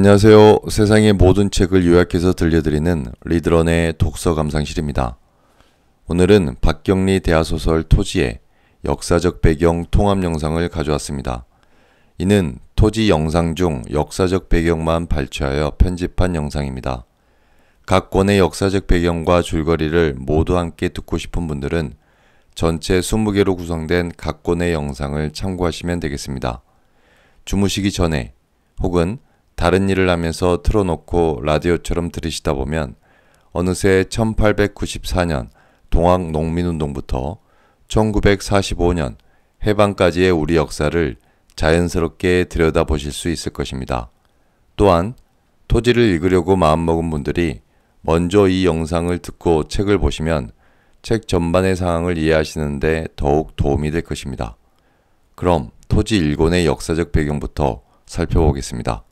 안녕하세요. 세상의 모든 책을 요약해서 들려드리는 리드런의 독서 감상실입니다. 오늘은 박경리 대하소설 토지의 역사적 배경 통합 영상을 가져왔습니다. 이는 토지 영상 중 역사적 배경만 발췌하여 편집한 영상입니다. 각 권의 역사적 배경과 줄거리를 모두 함께 듣고 싶은 분들은 전체 20개로 구성된 각 권의 영상을 참고하시면 되겠습니다. 주무시기 전에 혹은 다른 일을 하면서 틀어놓고 라디오처럼 들으시다 보면 어느새 1894년 동학 농민운동부터 1945년 해방까지의 우리 역사를 자연스럽게 들여다보실 수 있을 것입니다. 또한 토지를 읽으려고 마음먹은 분들이 먼저 이 영상을 듣고 책을 보시면 책 전반의 상황을 이해하시는데 더욱 도움이 될 것입니다. 그럼 토지 일권의 역사적 배경부터 살펴보겠습니다.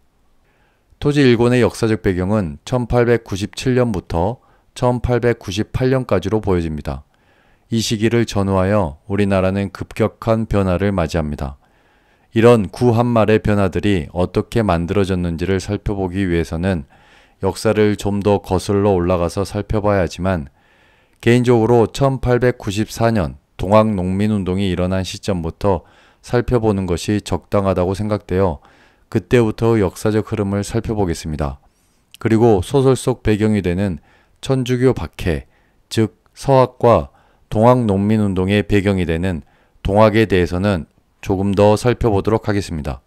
토지 일권의 역사적 배경은 1897년부터 1898년까지로 보여집니다. 이 시기를 전후하여 우리나라는 급격한 변화를 맞이합니다. 이런 구한말의 변화들이 어떻게 만들어졌는지를 살펴보기 위해서는 역사를 좀 더 거슬러 올라가서 살펴봐야 하지만 개인적으로 1894년 동학농민운동이 일어난 시점부터 살펴보는 것이 적당하다고 생각되어 그때부터 역사적 흐름을 살펴보겠습니다. 그리고 소설 속 배경이 되는 천주교 박해, 즉 서학과 동학 농민운동의 배경이 되는 동학에 대해서는 조금 더 살펴보도록 하겠습니다.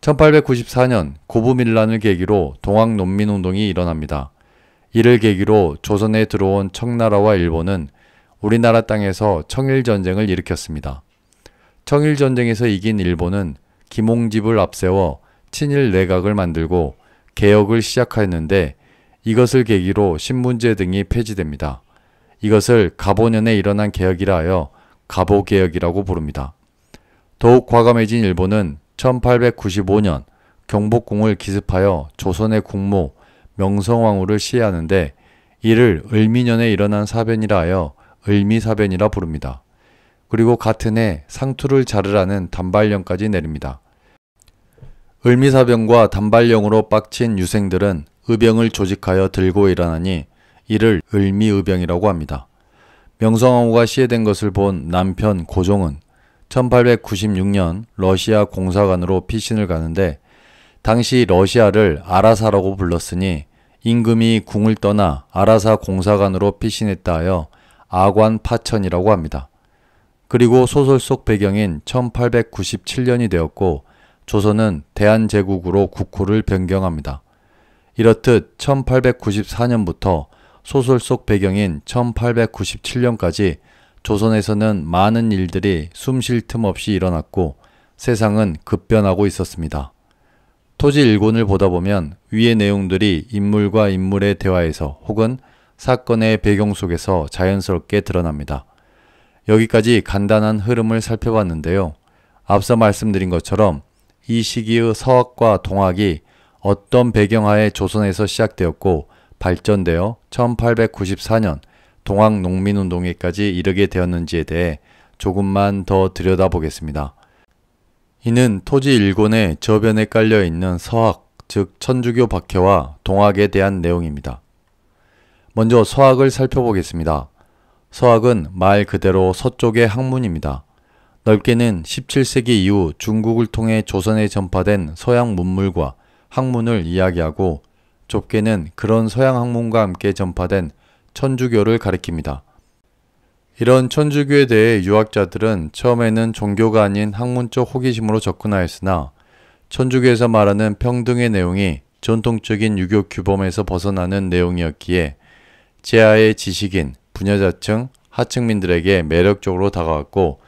1894년 고부밀란을 계기로 동학 농민운동이 일어납니다. 이를 계기로 조선에 들어온 청나라와 일본은 우리나라 땅에서 청일전쟁을 일으켰습니다. 청일전쟁에서 이긴 일본은 김홍집을 앞세워 친일 내각을 만들고 개혁을 시작하였는데 이것을 계기로 신문제 등이 폐지됩니다. 이것을 갑오년에 일어난 개혁이라 하여 갑오개혁이라고 부릅니다. 더욱 과감해진 일본은 1895년 경복궁을 기습하여 조선의 국모 명성왕후를 시해하는데 이를 을미년에 일어난 사변이라 하여 을미사변이라 부릅니다. 그리고 같은 해 상투를 자르라는 단발령까지 내립니다. 을미사병과 단발령으로 빡친 유생들은 의병을 조직하여 들고 일어나니 이를 을미의병이라고 합니다. 명성황후가 시해된 것을 본 남편 고종은 1896년 러시아 공사관으로 피신을 가는데 당시 러시아를 아라사라고 불렀으니 임금이 궁을 떠나 아라사 공사관으로 피신했다 하여 아관 파천이라고 합니다. 그리고 소설 속 배경인 1897년이 되었고 조선은 대한제국으로 국호를 변경합니다. 이렇듯 1894년부터 소설 속 배경인 1897년까지 조선에서는 많은 일들이 숨 쉴 틈 없이 일어났고 세상은 급변하고 있었습니다. 토지 일곤을 보다 보면 위의 내용들이 인물과 인물의 대화에서 혹은 사건의 배경 속에서 자연스럽게 드러납니다. 여기까지 간단한 흐름을 살펴봤는데요. 앞서 말씀드린 것처럼 이 시기의 서학과 동학이 어떤 배경하에 조선에서 시작되었고 발전되어 1894년 동학 농민운동에까지 이르게 되었는지에 대해 조금만 더 들여다보겠습니다. 이는 토지 일곤의 저변에 깔려 있는 서학, 즉 천주교 박해와 동학에 대한 내용입니다. 먼저 서학을 살펴보겠습니다. 서학은 말 그대로 서쪽의 학문입니다. 넓게는 17세기 이후 중국을 통해 조선에 전파된 서양 문물과 학문을 이야기하고 좁게는 그런 서양 학문과 함께 전파된 천주교를 가리킵니다. 이런 천주교에 대해 유학자들은 처음에는 종교가 아닌 학문적 호기심으로 접근하였으나 천주교에서 말하는 평등의 내용이 전통적인 유교 규범에서 벗어나는 내용이었기에 제아의 지식인, 분여자층, 하층민들에게 매력적으로 다가왔고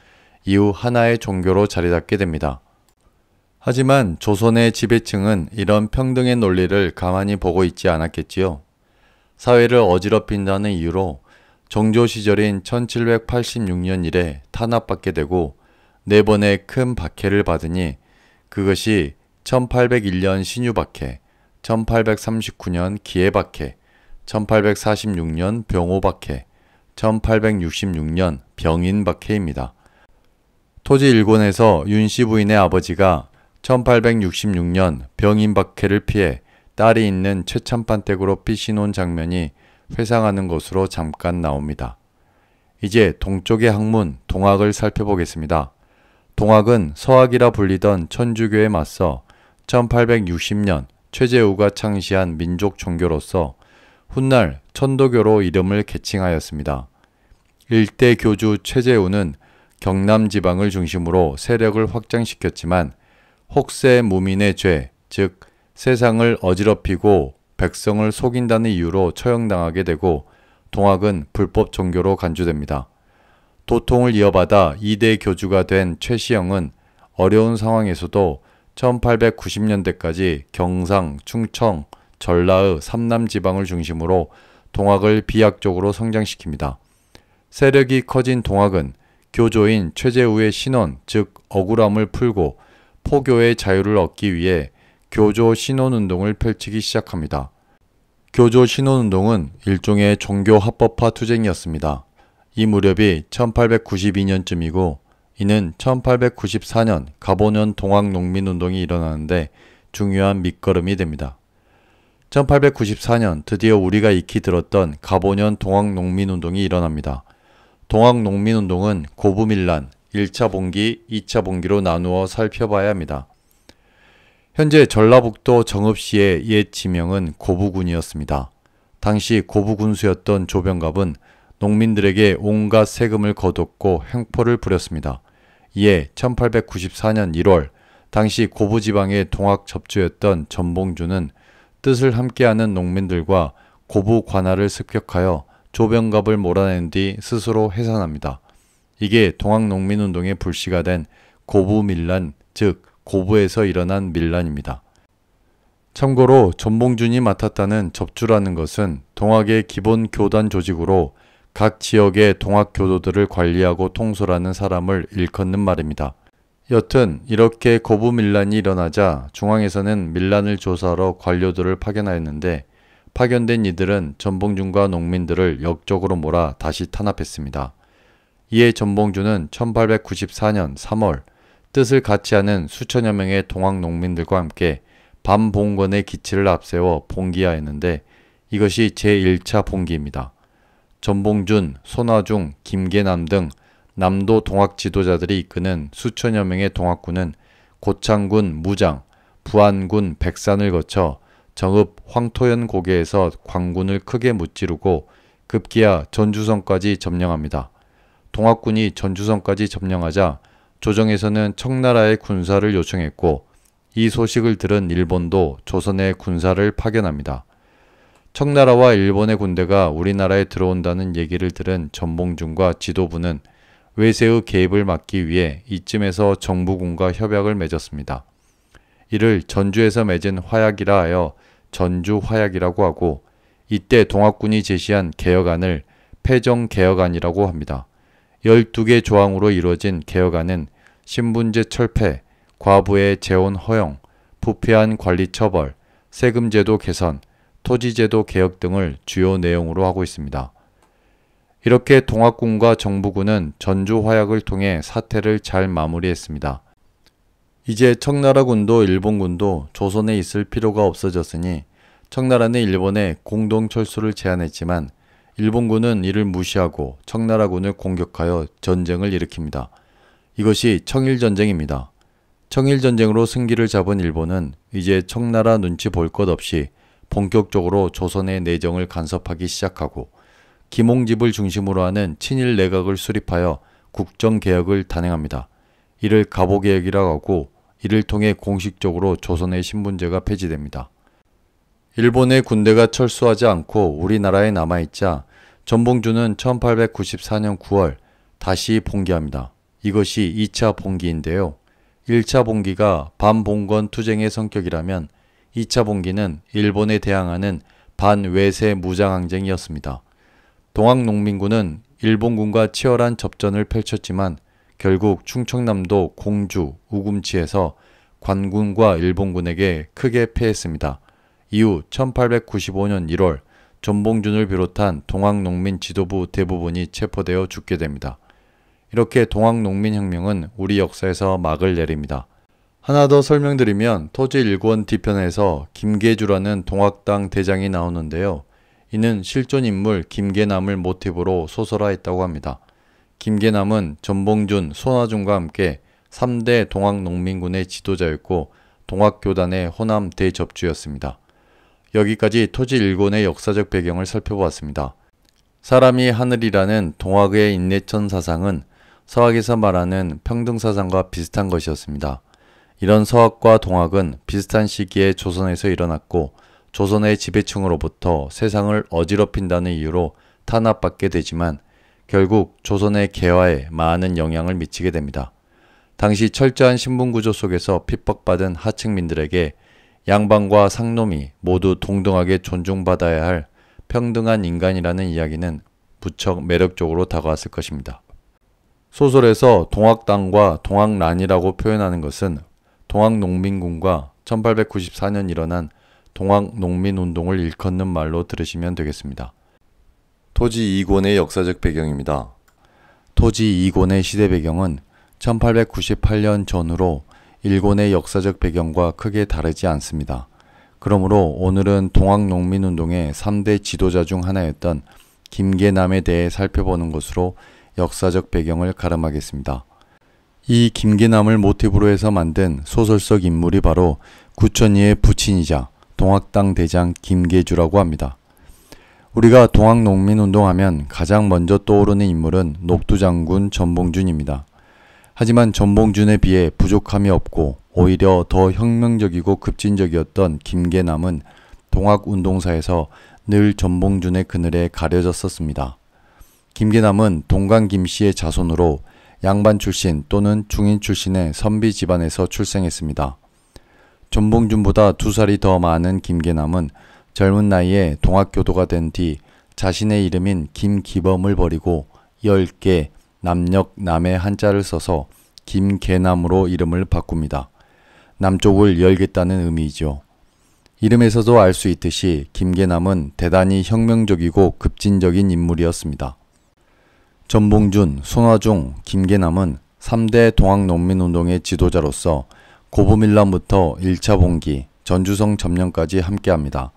이후 하나의 종교로 자리잡게 됩니다. 하지만 조선의 지배층은 이런 평등의 논리를 가만히 보고 있지 않았겠지요. 사회를 어지럽힌다는 이유로 정조 시절인 1786년 이래 탄압받게 되고 네 번의 큰 박해를 받으니 그것이 1801년 신유박해, 1839년 기해박해, 1846년 병호박해, 1866년 병인박해입니다. 토지 일권에서 윤씨 부인의 아버지가 1866년 병인박해를 피해 딸이 있는 최참판댁으로 피신온 장면이 회상하는 것으로 잠깐 나옵니다. 이제 동쪽의 학문 동학을 살펴보겠습니다. 동학은 서학이라 불리던 천주교에 맞서 1860년 최재우가 창시한 민족 종교로서 훗날 천도교로 이름을 개칭하였습니다. 일대 교주 최재우는 경남 지방을 중심으로 세력을 확장시켰지만 혹세 무민의 죄, 즉 세상을 어지럽히고 백성을 속인다는 이유로 처형당하게 되고 동학은 불법 종교로 간주됩니다. 도통을 이어받아 2대 교주가 된 최시영은 어려운 상황에서도 1890년대까지 경상, 충청, 전라의 삼남 지방을 중심으로 동학을 비약적으로 성장시킵니다. 세력이 커진 동학은 교조인 최재우의 신원, 즉 억울함을 풀고 포교의 자유를 얻기 위해 교조 신원운동을 펼치기 시작합니다. 교조 신원운동은 일종의 종교 합법화 투쟁이었습니다. 이 무렵이 1892년쯤이고 이는 1894년 가보년 동학 농민운동이 일어나는데 중요한 밑거름이 됩니다. 1894년 드디어 우리가 익히 들었던 가보년 동학농민운동이 일어납니다. 동학농민운동은 고부밀란, 1차 봉기, 2차 봉기로 나누어 살펴봐야 합니다. 현재 전라북도 정읍시의 옛 지명은 고부군이었습니다. 당시 고부군수였던 조병갑은 농민들에게 온갖 세금을 거뒀고 횡포를 부렸습니다. 이에 1894년 1월 당시 고부지방의 동학 접주였던 전봉주는 뜻을 함께하는 농민들과 고부 관할을 습격하여 조병갑을 몰아낸 뒤 스스로 해산합니다. 이게 동학농민운동의 불씨가 된 고부밀란, 즉 고부에서 일어난 밀란입니다. 참고로 전봉준이 맡았다는 접주라는 것은 동학의 기본 교단 조직으로 각 지역의 동학 교도들을 관리하고 통솔하는 사람을 일컫는 말입니다. 여튼 이렇게 고부밀란이 일어나자 중앙에서는 밀란을 조사하러 관료들을 파견하였는데 파견된 이들은 전봉준과 농민들을 역적으로 몰아 다시 탄압했습니다. 이에 전봉준은 1894년 3월 뜻을 같이 하는 수천여 명의 동학 농민들과 함께 반봉건의 기치를 앞세워 봉기하였는데 이것이 제1차 봉기입니다. 전봉준, 손아중, 김계남 등 남도 동학 지도자들이 이끄는 수천여 명의 동학군은 고창군 무장, 부안군 백산을 거쳐 정읍 황토현 고개에서 광군을 크게 무찌르고 급기야 전주성까지 점령합니다. 동학군이 전주성까지 점령하자 조정에서는 청나라의 군사를 요청했고 이 소식을 들은 일본도 조선의 군사를 파견합니다. 청나라와 일본의 군대가 우리나라에 들어온다는 얘기를 들은 전봉준과 지도부는 외세의 개입을 막기 위해 이쯤에서 정부군과 협약을 맺었습니다. 이를 전주에서 맺은 화약이라 하여 전주 화약이라고 하고 이때 동학군이 제시한 개혁안을 폐정 개혁안이라고 합니다. 12개 조항으로 이루어진 개혁안은 신분제 철폐, 과부의 재혼 허용, 부패한 관리 처벌, 세금제도 개선, 토지제도 개혁 등을 주요 내용으로 하고 있습니다. 이렇게 동학군과 정부군은 전주 화약을 통해 사태를 잘 마무리했습니다. 이제 청나라군도 일본군도 조선에 있을 필요가 없어졌으니 청나라는 일본에 공동 철수를 제안했지만 일본군은 이를 무시하고 청나라군을 공격하여 전쟁을 일으킵니다. 이것이 청일전쟁입니다. 청일전쟁으로 승기를 잡은 일본은 이제 청나라 눈치 볼 것 없이 본격적으로 조선의 내정을 간섭하기 시작하고 김홍집을 중심으로 하는 친일 내각을 수립하여 국정개혁을 단행합니다. 이를 갑오개혁이라고 하고 이를 통해 공식적으로 조선의 신분제가 폐지됩니다. 일본의 군대가 철수하지 않고 우리나라에 남아있자 전봉주는 1894년 9월 다시 봉기합니다. 이것이 2차 봉기인데요. 1차 봉기가 반봉건 투쟁의 성격이라면 2차 봉기는 일본에 대항하는 반외세 무장항쟁이었습니다. 동학농민군은 일본군과 치열한 접전을 펼쳤지만 결국 충청남도 공주 우금치에서 관군과 일본군에게 크게 패했습니다. 이후 1895년 1월 전봉준을 비롯한 동학농민 지도부 대부분이 체포되어 죽게 됩니다. 이렇게 동학농민혁명은 우리 역사에서 막을 내립니다. 하나 더 설명드리면 토지 일권 뒤편에서 김계주라는 동학당 대장이 나오는데요. 이는 실존 인물 김계남을 모티브로 소설화했다고 합니다. 김계남은 전봉준, 손하중과 함께 3대 동학농민군의 지도자였고 동학교단의 호남 대접주였습니다. 여기까지 토지 일곤의 역사적 배경을 살펴보았습니다. 사람이 하늘이라는 동학의 인내천 사상은 서학에서 말하는 평등 사상과 비슷한 것이었습니다. 이런 서학과 동학은 비슷한 시기에 조선에서 일어났고 조선의 지배층으로부터 세상을 어지럽힌다는 이유로 탄압받게 되지만 결국 조선의 개화에 많은 영향을 미치게 됩니다. 당시 철저한 신분구조 속에서 핍박받은 하층민들에게 양반과 상놈이 모두 동등하게 존중받아야 할 평등한 인간이라는 이야기는 무척 매력적으로 다가왔을 것입니다. 소설에서 동학당과 동학란이라고 표현하는 것은 동학농민군과 1894년 일어난 동학농민운동을 일컫는 말로 들으시면 되겠습니다. 토지 2권의 역사적 배경입니다. 토지 2권의 시대 배경은 1898년 전후로 일본의 역사적 배경과 크게 다르지 않습니다. 그러므로 오늘은 동학농민운동의 3대 지도자 중 하나였던 김계남에 대해 살펴보는 것으로 역사적 배경을 가름하겠습니다. 이 김계남을 모티브로 해서 만든 소설속 인물이 바로 구천이의 부친이자 동학당 대장 김계주라고 합니다. 우리가 동학농민운동 하면 가장 먼저 떠오르는 인물은 녹두장군 전봉준입니다. 하지만 전봉준에 비해 부족함이 없고 오히려 더 혁명적이고 급진적이었던 김계남은 동학운동사에서 늘 전봉준의 그늘에 가려졌었습니다. 김계남은 동강 김씨의 자손으로 양반 출신 또는 중인 출신의 선비 집안에서 출생했습니다. 전봉준보다 두 살이 더 많은 김계남은 젊은 나이에 동학교도가 된 뒤 자신의 이름인 김기범을 버리고 10개 남역 남의 한자를 써서 김계남으로 이름을 바꿉니다. 남쪽을 열겠다는 의미이죠. 이름에서도 알 수 있듯이 김계남은 대단히 혁명적이고 급진적인 인물이었습니다. 전봉준, 손화중, 김계남은 3대 동학농민운동의 지도자로서 고부밀란부터 1차 봉기, 전주성 점령까지 함께합니다.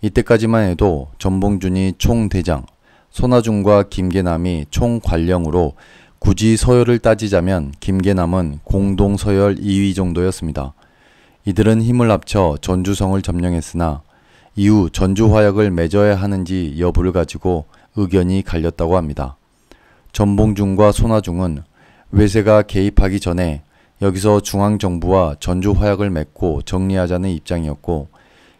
이때까지만 해도 전봉준이 총대장, 손아중과 김계남이 총관령으로 굳이 서열을 따지자면 김계남은 공동 서열 2위 정도였습니다. 이들은 힘을 합쳐 전주성을 점령했으나 이후 전주 화약을 맺어야 하는지 여부를 가지고 의견이 갈렸다고 합니다. 전봉준과 손아중은 외세가 개입하기 전에 여기서 중앙정부와 전주화약을 맺고 정리하자는 입장이었고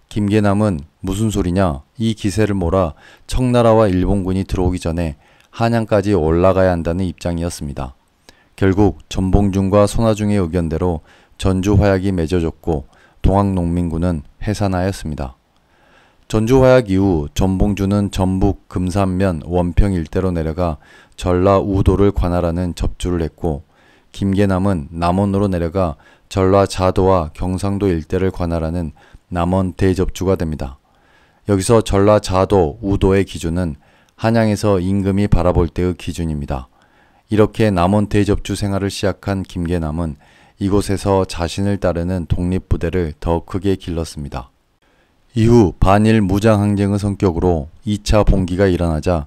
김계남은 무슨 소리냐 이 기세를 몰아 청나라와 일본군이 들어오기 전에 한양까지 올라가야 한다는 입장이었습니다. 결국 전봉준과 손아중의 의견대로 전주화약이 맺어졌고 동학농민군은 해산하였습니다. 전주화약 이후 전봉준은 전북 금산면 원평 일대로 내려가 전라 우도를 관할하는 접주를 했고 김계남은 남원으로 내려가 전라자도와 경상도 일대를 관할하는 남원 대접주가 됩니다. 여기서 전라자도, 우도의 기준은 한양에서 임금이 바라볼 때의 기준입니다. 이렇게 남원 대접주 생활을 시작한 김계남은 이곳에서 자신을 따르는 독립부대를 더 크게 길렀습니다. 이후 반일 무장항쟁의 성격으로 2차 봉기가 일어나자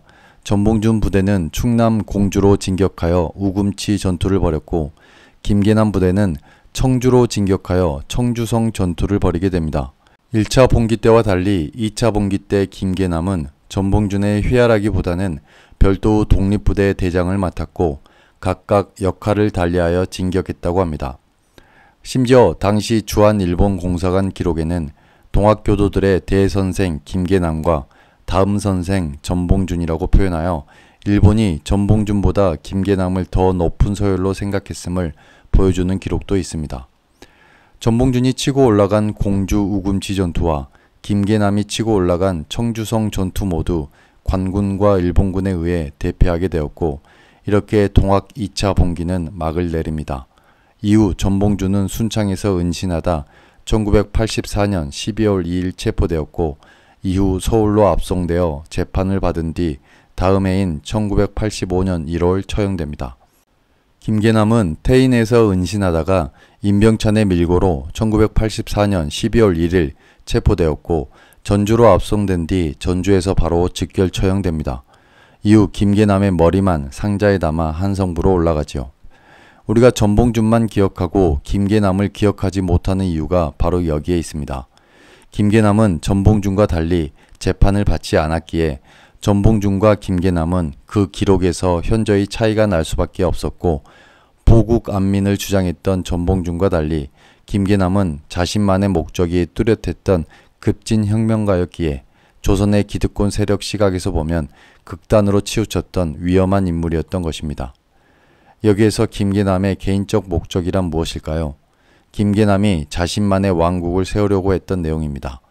전봉준 부대는 충남 공주로 진격하여 우금치 전투를 벌였고 김계남 부대는 청주로 진격하여 청주성 전투를 벌이게 됩니다. 1차 봉기 때와 달리 2차 봉기 때 김계남은 전봉준의 휘하라기보다는 별도 독립부대 대장을 맡았고 각각 역할을 달리하여 진격했다고 합니다. 심지어 당시 주한 일본 공사관 기록에는 동학교도들의 대선생 김계남과 다음 선생 전봉준이라고 표현하여 일본이 전봉준보다 김계남을 더 높은 서열로 생각했음을 보여주는 기록도 있습니다. 전봉준이 치고 올라간 공주 우금치 전투와 김계남이 치고 올라간 청주성 전투 모두 관군과 일본군에 의해 대패하게 되었고 이렇게 동학 2차 봉기는 막을 내립니다. 이후 전봉준은 순창에서 은신하다 1984년 12월 2일 체포되었고 이후 서울로 압송되어 재판을 받은 뒤 다음 해인 1985년 1월 처형됩니다. 김계남은 태인에서 은신하다가 임병찬의 밀고로 1984년 12월 1일 체포되었고 전주로 압송된 뒤 전주에서 바로 직결 처형됩니다. 이후 김계남의 머리만 상자에 담아 한성부로 올라가지요. 우리가 전봉준만 기억하고 김계남을 기억하지 못하는 이유가 바로 여기에 있습니다. 김계남은 전봉준과 달리 재판을 받지 않았기에 전봉준과 김계남은 그 기록에서 현저히 차이가 날 수밖에 없었고 보국 안민을 주장했던 전봉준과 달리 김계남은 자신만의 목적이 뚜렷했던 급진 혁명가였기에 조선의 기득권 세력 시각에서 보면 극단으로 치우쳤던 위험한 인물이었던 것입니다. 여기에서 김계남의 개인적 목적이란 무엇일까요? 김계남이 자신만의 왕국을 세우려고 했던 내용입니다.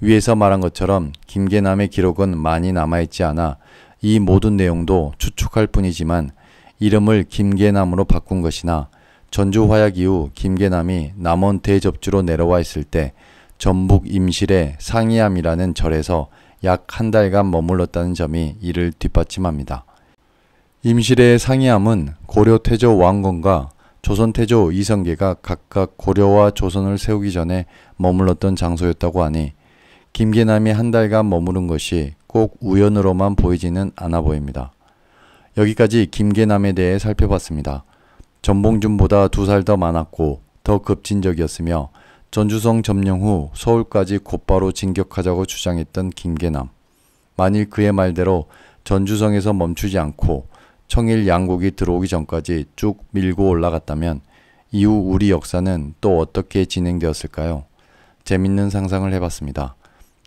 위에서 말한 것처럼 김계남의 기록은 많이 남아있지 않아 이 모든 내용도 추측할 뿐이지만 이름을 김계남으로 바꾼 것이나 전주 화약 이후 김계남이 남원 대접주로 내려와 있을 때 전북 임실의 상이암이라는 절에서 약 한 달간 머물렀다는 점이 이를 뒷받침합니다. 임실의 상이암은 고려 태조 왕건과 조선 태조 이성계가 각각 고려와 조선을 세우기 전에 머물렀던 장소였다고 하니 김계남이 한 달간 머무른 것이 꼭 우연으로만 보이지는 않아 보입니다. 여기까지 김계남에 대해 살펴봤습니다. 전봉준보다 두 살 더 많았고 더 급진적이었으며 전주성 점령 후 서울까지 곧바로 진격하자고 주장했던 김계남. 만일 그의 말대로 전주성에서 멈추지 않고 청일 양국이 들어오기 전까지 쭉 밀고 올라갔다면 이후 우리 역사는 또 어떻게 진행되었을까요? 재밌는 상상을 해봤습니다.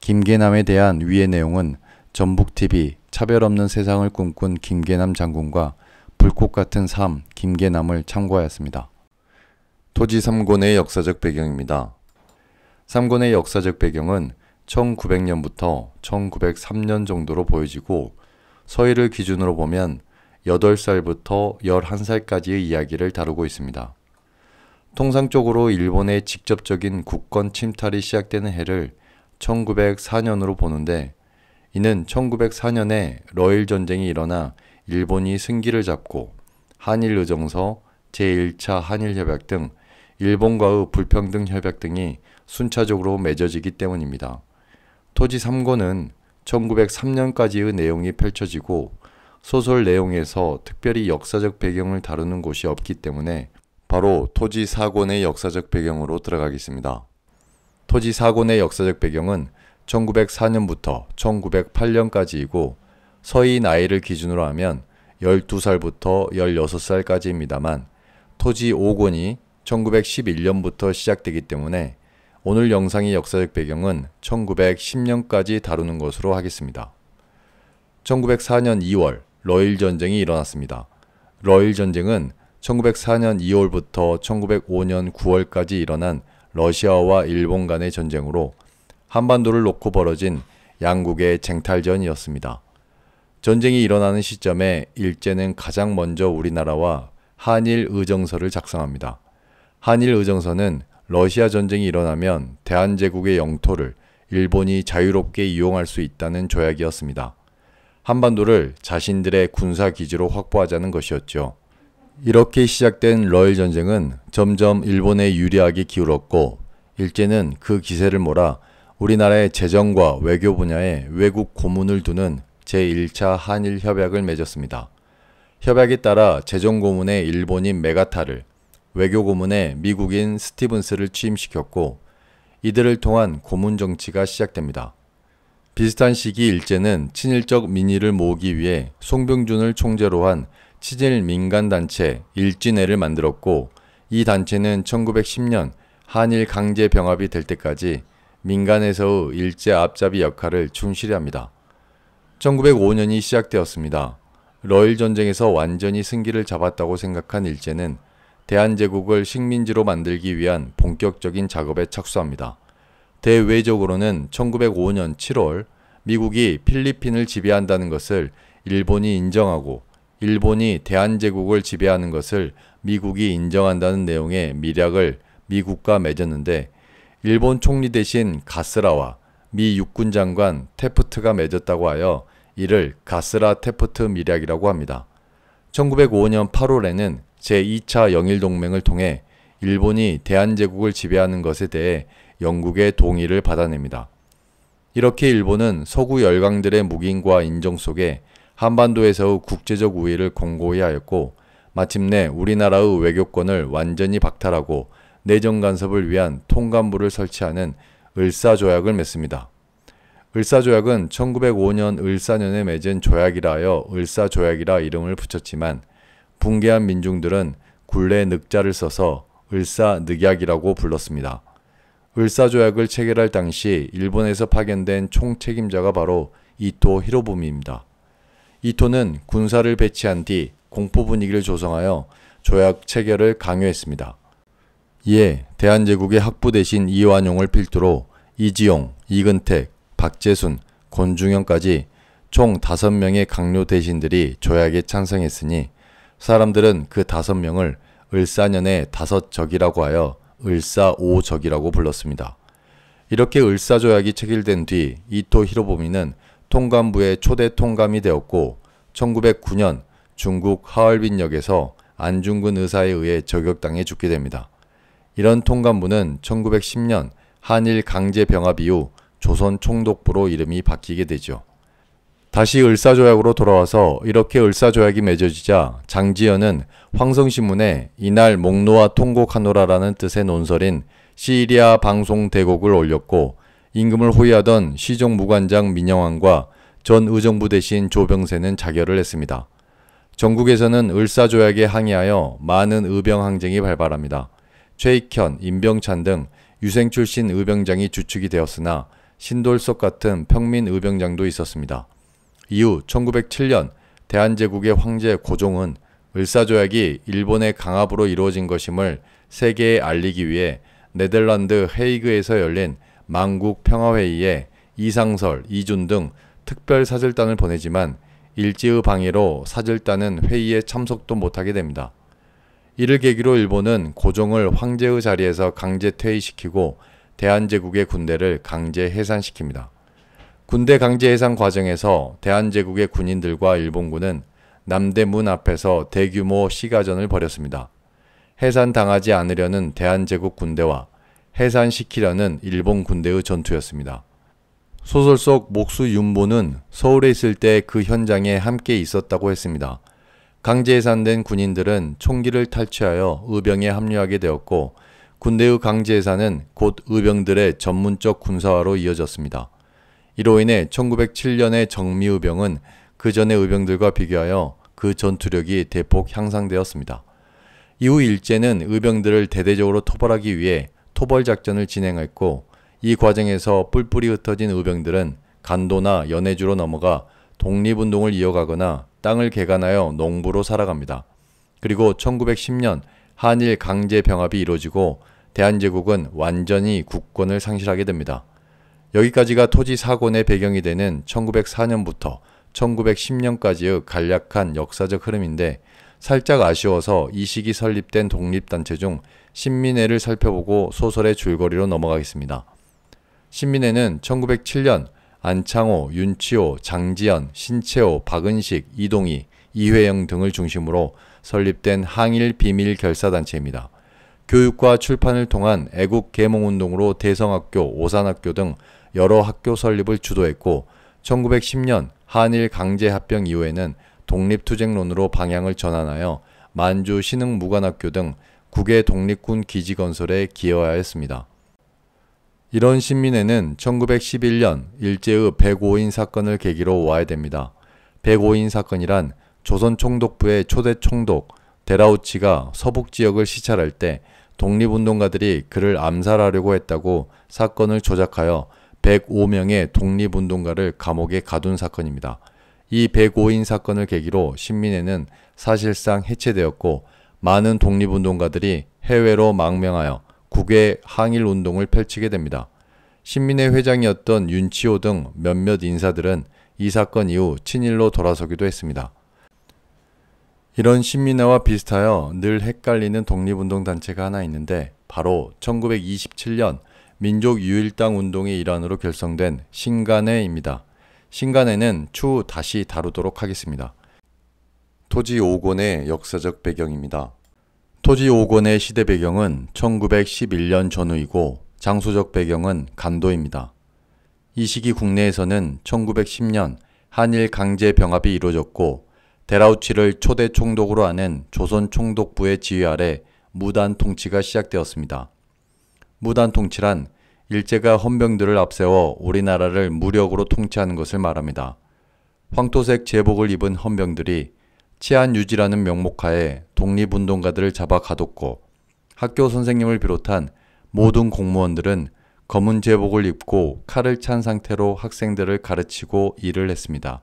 김계남에 대한 위의 내용은 전북TV 차별 없는 세상을 꿈꾼 김계남 장군과 불꽃 같은 삶 김계남을 참고하였습니다. 토지 3권의 역사적 배경입니다. 3권의 역사적 배경은 1900년부터 1903년 정도로 보여지고 서해를 기준으로 보면 8살부터 11살까지의 이야기를 다루고 있습니다. 통상적으로 일본의 직접적인 국권 침탈이 시작되는 해를 1904년으로 보는데 이는 1904년에 러일 전쟁이 일어나 일본이 승기를 잡고 한일 의정서, 제1차 한일 협약 등 일본과의 불평등 협약 등이 순차적으로 맺어지기 때문입니다. 토지 3권은 1903년까지의 내용이 펼쳐지고 소설 내용에서 특별히 역사적 배경을 다루는 곳이 없기 때문에 바로 토지 사곤의 역사적 배경으로 들어가겠습니다. 토지 사곤의 역사적 배경은 1904년부터 1908년까지이고 서희 나이를 기준으로 하면 12살부터 16살까지입니다만 토지 5권이 1911년부터 시작되기 때문에 오늘 영상의 역사적 배경은 1910년까지 다루는 것으로 하겠습니다. 1904년 2월 러일 전쟁이 일어났습니다. 러일 전쟁은 1904년 2월부터 1905년 9월까지 일어난 러시아와 일본 간의 전쟁으로 한반도를 놓고 벌어진 양국의 쟁탈전이었습니다. 전쟁이 일어나는 시점에 일제는 가장 먼저 우리나라와 한일 의정서를 작성합니다. 한일 의정서는 러시아 전쟁이 일어나면 대한제국의 영토를 일본이 자유롭게 이용할 수 있다는 조약이었습니다. 한반도를 자신들의 군사 기지로 확보하자는 것이었죠. 이렇게 시작된 러일 전쟁은 점점 일본에 유리하게 기울었고 일제는 그 기세를 몰아 우리나라의 재정과 외교 분야에 외국 고문을 두는 제1차 한일 협약을 맺었습니다. 협약에 따라 재정 고문의 일본인 메가타를 외교 고문의 미국인 스티븐스를 취임시켰고 이들을 통한 고문 정치가 시작됩니다. 비슷한 시기 일제는 친일적 민의를 모으기 위해 송병준을 총재로 한 친일 민간단체 일진회를 만들었고 이 단체는 1910년 한일 강제 병합이 될 때까지 민간에서의 일제 앞잡이 역할을 충실히 합니다. 1905년이 시작되었습니다. 러일 전쟁에서 완전히 승기를 잡았다고 생각한 일제는 대한제국을 식민지로 만들기 위한 본격적인 작업에 착수합니다. 대외적으로는 1905년 7월 미국이 필리핀을 지배한다는 것을 일본이 인정하고 일본이 대한제국을 지배하는 것을 미국이 인정한다는 내용의 미략을 미국과 맺었는데 일본 총리 대신 가스라와 미 육군 장관 테프트가 맺었다고 하여 이를 가스라 테프트 미략이라고 합니다. 1905년 8월에는 제2차 영일동맹을 통해 일본이 대한제국을 지배하는 것에 대해 영국의 동의를 받아냅니다. 이렇게 일본은 서구 열강들의 묵인과 인정 속에 한반도에서의 국제적 우위를 공고히 하였고 마침내 우리나라의 외교권을 완전히 박탈하고 내정 간섭을 위한 통감부를 설치하는 을사조약을 맺습니다. 을사조약은 1905년 을사년에 맺은 조약이라 하여 을사조약이라 이름을 붙였지만 붕괴한 민중들은 굴레 늑자를 써서 을사늑약이라고 불렀습니다. 을사조약을 체결할 당시 일본에서 파견된 총책임자가 바로 이토 히로부미입니다. 이토는 군사를 배치한 뒤 공포 분위기를 조성하여 조약 체결을 강요했습니다. 이에 대한제국의 학부 대신 이완용을 필두로 이지용, 이근택, 박재순, 권중현까지 총 5명의 강요 대신들이 조약에 찬성했으니 사람들은 그 5명을 을사년의 다섯 적이라고 하여 을사오적이라고 불렀습니다. 이렇게 을사조약이 체결된 뒤 이토 히로부미는 통감부의 초대 통감이 되었고 1909년 중국 하얼빈역에서 안중근 의사에 의해 저격당해 죽게 됩니다. 이런 통감부는 1910년 한일 강제 병합 이후 조선 총독부로 이름이 바뀌게 되죠. 다시 을사조약으로 돌아와서 이렇게 을사조약이 맺어지자 장지연은 황성신문에 이날 목노와 통곡하노라라는 뜻의 논설인 시리아 방송 대곡을 올렸고 임금을 호위하던 시종무관장 민영환과 전 의정부 대신 조병세는 자결을 했습니다. 전국에서는 을사조약에 항의하여 많은 의병 항쟁이 발발합니다. 최익현, 임병찬 등 유생 출신 의병장이 주축이 되었으나 신돌석 같은 평민 의병장도 있었습니다. 이후 1907년 대한제국의 황제 고종은 을사조약이 일본의 강압으로 이루어진 것임을 세계에 알리기 위해 네덜란드 헤이그에서 열린 만국 평화회의에 이상설, 이준 등 특별 사절단을 보내지만 일지의 방해로 사절단은 회의에 참석도 못하게 됩니다. 이를 계기로 일본은 고종을 황제의 자리에서 강제 퇴위시키고 대한제국의 군대를 강제 해산시킵니다. 군대 강제 해산 과정에서 대한제국의 군인들과 일본군은 남대문 앞에서 대규모 시가전을 벌였습니다. 해산당하지 않으려는 대한제국 군대와 해산시키려는 일본 군대의 전투였습니다. 소설 속 목수 윤보는 서울에 있을 때 그 현장에 함께 있었다고 했습니다. 강제 해산된 군인들은 총기를 탈취하여 의병에 합류하게 되었고 군대의 강제 해산은 곧 의병들의 전문적 군사화로 이어졌습니다. 이로 인해 1907년의 정미의병은 그 전의 의병들과 비교하여 그 전투력이 대폭 향상되었습니다. 이후 일제는 의병들을 대대적으로 토벌하기 위해 토벌작전을 진행했고 이 과정에서 뿔뿔이 흩어진 의병들은 간도나 연해주로 넘어가 독립운동을 이어가거나 땅을 개간하여 농부로 살아갑니다. 그리고 1910년 한일 강제 병합이 이루어지고 대한제국은 완전히 국권을 상실하게 됩니다. 여기까지가 토지 사건의 배경이 되는 1904년부터 1910년까지의 간략한 역사적 흐름인데 살짝 아쉬워서 이 시기 설립된 독립단체 중 신민회를 살펴보고 소설의 줄거리로 넘어가겠습니다. 신민회는 1907년 안창호, 윤치호, 장지연, 신채호, 박은식, 이동희, 이회영 등을 중심으로 설립된 항일 비밀 결사단체입니다. 교육과 출판을 통한 애국 계몽운동으로 대성학교, 오산학교 등 여러 학교 설립을 주도했고 1910년 한일 강제 합병 이후에는 독립투쟁론으로 방향을 전환하여 만주 신흥 무관학교 등 국외 독립군 기지 건설에 기여하였습니다. 이런 신민회는 1911년 일제의 105인 사건을 계기로 와야 됩니다. 105인 사건이란 조선 총독부의 초대 총독 데라우치가 서북 지역을 시찰할 때 독립운동가들이 그를 암살하려고 했다고 사건을 조작하여 105명의 독립운동가를 감옥에 가둔 사건입니다. 이 105인 사건을 계기로 신민회는 사실상 해체되었고 많은 독립운동가들이 해외로 망명하여 국외 항일운동을 펼치게 됩니다. 신민회 회장이었던 윤치호 등 몇몇 인사들은 이 사건 이후 친일로 돌아서기도 했습니다. 이런 신민회와 비슷하여 늘 헷갈리는 독립운동 단체가 하나 있는데 바로 1927년 민족 유일당 운동의 일환으로 결성된 신간회입니다. 신간회는 추후 다시 다루도록 하겠습니다. 토지 5권의 역사적 배경입니다. 토지 5권의 시대 배경은 1911년 전후이고 장소적 배경은 간도입니다. 이 시기 국내에서는 1910년 한일 강제 병합이 이루어졌고 데라우치를 초대 총독으로 하는 조선 총독부의 지휘 아래 무단 통치가 시작되었습니다. 무단 통치란 일제가 헌병들을 앞세워 우리나라를 무력으로 통치하는 것을 말합니다. 황토색 제복을 입은 헌병들이 치안 유지라는 명목하에 독립운동가들을 잡아 가뒀고 학교 선생님을 비롯한 모든 공무원들은 검은 제복을 입고 칼을 찬 상태로 학생들을 가르치고 일을 했습니다.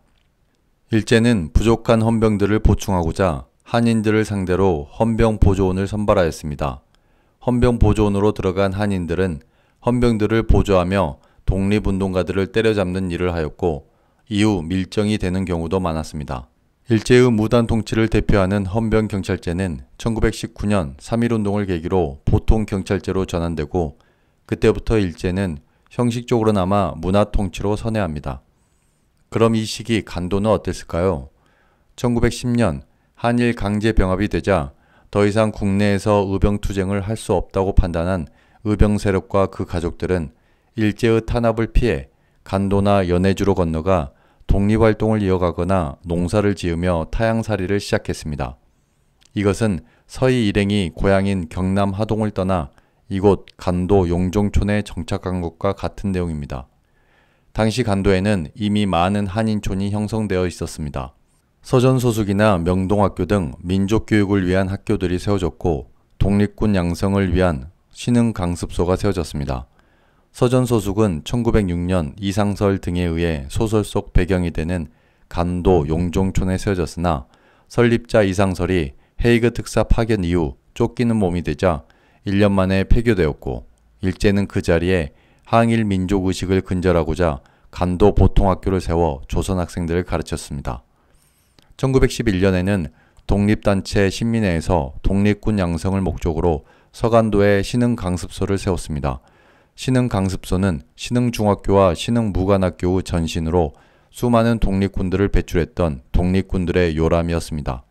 일제는 부족한 헌병들을 보충하고자 한인들을 상대로 헌병 보조원을 선발하였습니다. 헌병보조원으로 들어간 한인들은 헌병들을 보조하며 독립운동가들을 때려잡는 일을 하였고 이후 밀정이 되는 경우도 많았습니다. 일제의 무단 통치를 대표하는 헌병 경찰제는 1919년 3.1운동을 계기로 보통 경찰제로 전환되고 그때부터 일제는 형식적으로나마 문화 통치로 선회합니다. 그럼 이 시기 간도는 어땠을까요? 1910년 한일 강제 병합이 되자 더 이상 국내에서 의병 투쟁을 할 수 없다고 판단한 의병 세력과 그 가족들은 일제의 탄압을 피해 간도나 연해주로 건너가 독립활동을 이어가거나 농사를 지으며 타양살이를 시작했습니다. 이것은 서희 일행이 고향인 경남 하동을 떠나 이곳 간도 용종촌에 정착한 것과 같은 내용입니다. 당시 간도에는 이미 많은 한인촌이 형성되어 있었습니다. 서전소숙이나 명동학교 등 민족교육을 위한 학교들이 세워졌고 독립군 양성을 위한 신흥 강습소가 세워졌습니다. 서전소숙은 1906년 이상설 등에 의해 소설 속 배경이 되는 간도 용종촌에 세워졌으나 설립자 이상설이 헤이그 특사 파견 이후 쫓기는 몸이 되자 1년 만에 폐교되었고 일제는 그 자리에 항일 민족 의식을 근절하고자 간도 보통학교를 세워 조선 학생들을 가르쳤습니다. 1911년에는 독립단체 신민회에서 독립군 양성을 목적으로 서간도에 신흥강습소를 세웠습니다. 신흥강습소는 신흥중학교와 신흥무관학교의 전신으로 수많은 독립군들을 배출했던 독립군들의 요람이었습니다.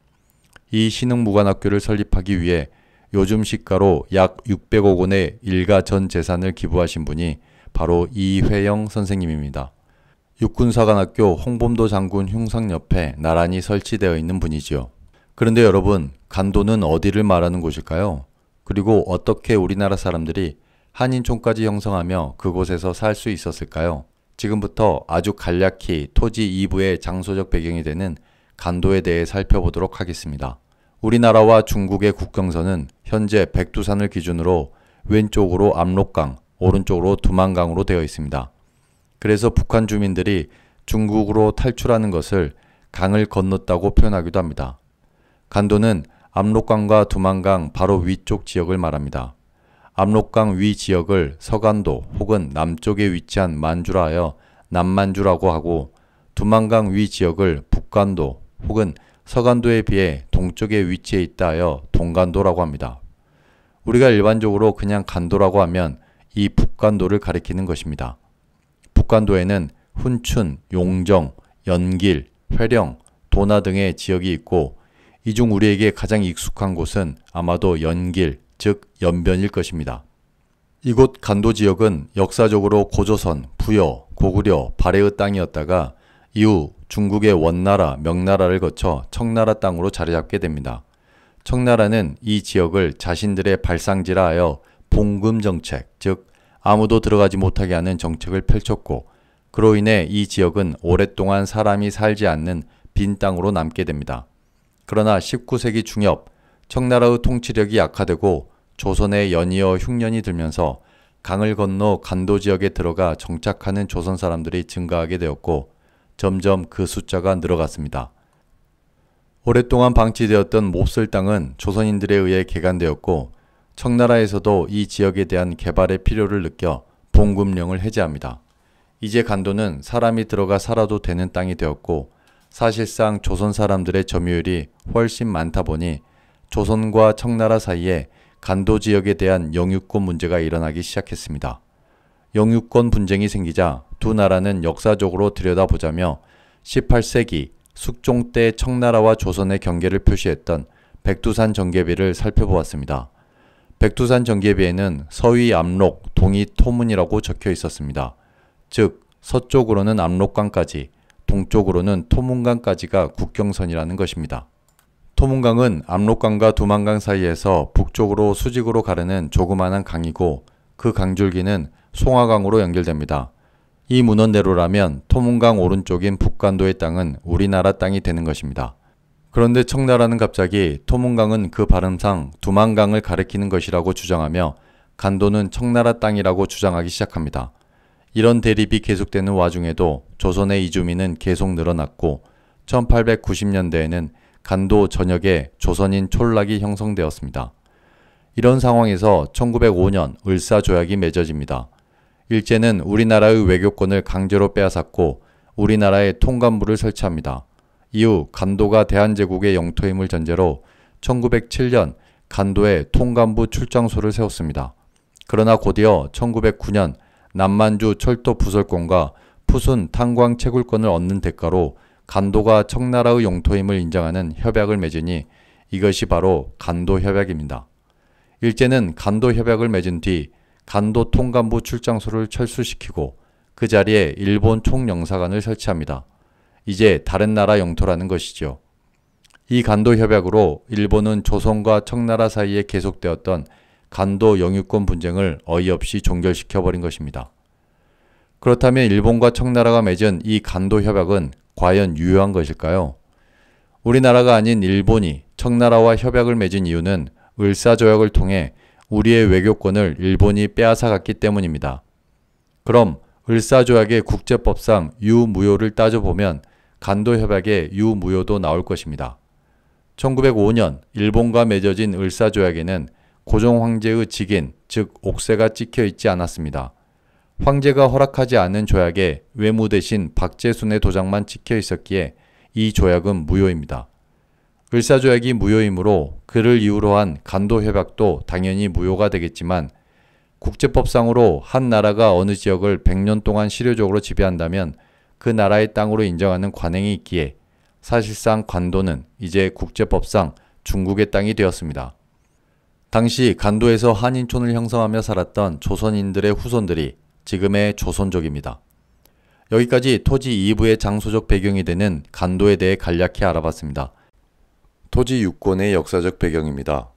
이 신흥무관학교를 설립하기 위해 요즘 시가로 약 600억 원의 일가 전 재산을 기부하신 분이 바로 이회영 선생님입니다. 육군사관학교 홍범도 장군 흉상 옆에 나란히 설치되어 있는 분이지요. 그런데 여러분, 간도는 어디를 말하는 곳일까요? 그리고 어떻게 우리나라 사람들이 한인촌까지 형성하며 그곳에서 살 수 있었을까요? 지금부터 아주 간략히 토지 2부의 장소적 배경이 되는 간도에 대해 살펴보도록 하겠습니다. 우리나라와 중국의 국경선은 현재 백두산을 기준으로 왼쪽으로 압록강, 오른쪽으로 두만강으로 되어 있습니다. 그래서 북한 주민들이 중국으로 탈출하는 것을 강을 건넜다고 표현하기도 합니다. 간도는 압록강과 두만강 바로 위쪽 지역을 말합니다. 압록강 위 지역을 서간도 혹은 남쪽에 위치한 만주라 하여 남만주라고 하고 두만강 위 지역을 북간도 혹은 서간도에 비해 동쪽에 위치해 있다 하여 동간도라고 합니다. 우리가 일반적으로 그냥 간도라고 하면 이 북간도를 가리키는 것입니다. 북한도에는 훈춘, 용정, 연길, 회령, 도나 등의 지역이 있고 이 중 우리에게 가장 익숙한 곳은 아마도 연길, 즉 연변일 것입니다. 이곳 간도 지역은 역사적으로 고조선, 부여, 고구려, 발해의 땅이었다가 이후 중국의 원나라, 명나라를 거쳐 청나라 땅으로 자리잡게 됩니다. 청나라는 이 지역을 자신들의 발상지라 하여 봉금 정책, 즉 아무도 들어가지 못하게 하는 정책을 펼쳤고 그로 인해 이 지역은 오랫동안 사람이 살지 않는 빈 땅으로 남게 됩니다. 그러나 19세기 중엽, 청나라의 통치력이 약화되고 조선에 연이어 흉년이 들면서 강을 건너 간도 지역에 들어가 정착하는 조선 사람들이 증가하게 되었고 점점 그 숫자가 늘어갔습니다. 오랫동안 방치되었던 몹쓸 땅은 조선인들에 의해 개간되었고 청나라에서도 이 지역에 대한 개발의 필요를 느껴 봉금령을 해제합니다. 이제 간도는 사람이 들어가 살아도 되는 땅이 되었고 사실상 조선 사람들의 점유율이 훨씬 많다 보니 조선과 청나라 사이에 간도 지역에 대한 영유권 문제가 일어나기 시작했습니다. 영유권 분쟁이 생기자 두 나라는 역사적으로 들여다보자며 18세기 숙종 때 청나라와 조선의 경계를 표시했던 백두산 전개비를 살펴보았습니다. 백두산 전개비에는 서위 압록, 동이 토문이라고 적혀 있었습니다. 즉 서쪽으로는 압록강까지, 동쪽으로는 토문강까지가 국경선이라는 것입니다. 토문강은 압록강과 두만강 사이에서 북쪽으로 수직으로 가르는 조그마한 강이고 그 강줄기는 송화강으로 연결됩니다. 이 문헌대로라면 토문강 오른쪽인 북간도의 땅은 우리나라 땅이 되는 것입니다. 그런데 청나라는 갑자기 토문강은 그 발음상 두만강을 가리키는 것이라고 주장하며 간도는 청나라 땅이라고 주장하기 시작합니다. 이런 대립이 계속되는 와중에도 조선의 이주민은 계속 늘어났고 1890년대에는 간도 전역에 조선인 촌락이 형성되었습니다. 이런 상황에서 1905년 을사조약이 맺어집니다. 일제는 우리나라의 외교권을 강제로 빼앗았고 우리나라에 통감부를 설치합니다. 이후 간도가 대한제국의 영토임을 전제로 1907년 간도에 통감부 출장소를 세웠습니다. 그러나 곧이어 1909년 남만주 철도 부설권과 푸순 탄광 채굴권을 얻는 대가로 간도가 청나라의 영토임을 인정하는 협약을 맺으니 이것이 바로 간도협약입니다. 일제는 간도협약을 맺은 뒤 간도 통감부 출장소를 철수시키고 그 자리에 일본 총영사관을 설치합니다. 이제 다른 나라 영토라는 것이죠. 이 간도 협약으로 일본은 조선과 청나라 사이에 계속되었던 간도 영유권 분쟁을 어이없이 종결시켜버린 것입니다. 그렇다면 일본과 청나라가 맺은 이 간도 협약은 과연 유효한 것일까요? 우리나라가 아닌 일본이 청나라와 협약을 맺은 이유는 을사조약을 통해 우리의 외교권을 일본이 빼앗아갔기 때문입니다. 그럼 을사조약의 국제법상 유무효를 따져보면 간도 협약의 유무효도 나올 것입니다. 1905년 일본과 맺어진 을사조약에는 고종 황제의 직인, 즉 옥새가 찍혀 있지 않았습니다. 황제가 허락하지 않은 조약에 외무 대신 박재순의 도장만 찍혀 있었기에 이 조약은 무효입니다. 을사조약이 무효이므로 그를 이유로 한 간도협약도 당연히 무효가 되겠지만 국제법상으로 한 나라가 어느 지역을 100년 동안 실효적으로 지배한다면 그 나라의 땅으로 인정하는 관행이 있기에 사실상 관도는 이제 국제법상 중국의 땅이 되었습니다. 당시 간도에서 한인촌을 형성하며 살았던 조선인들의 후손들이 지금의 조선족입니다. 여기까지 토지 2부의 장소적 배경이 되는 간도에 대해 간략히 알아봤습니다. 토지 6권의 역사적 배경입니다.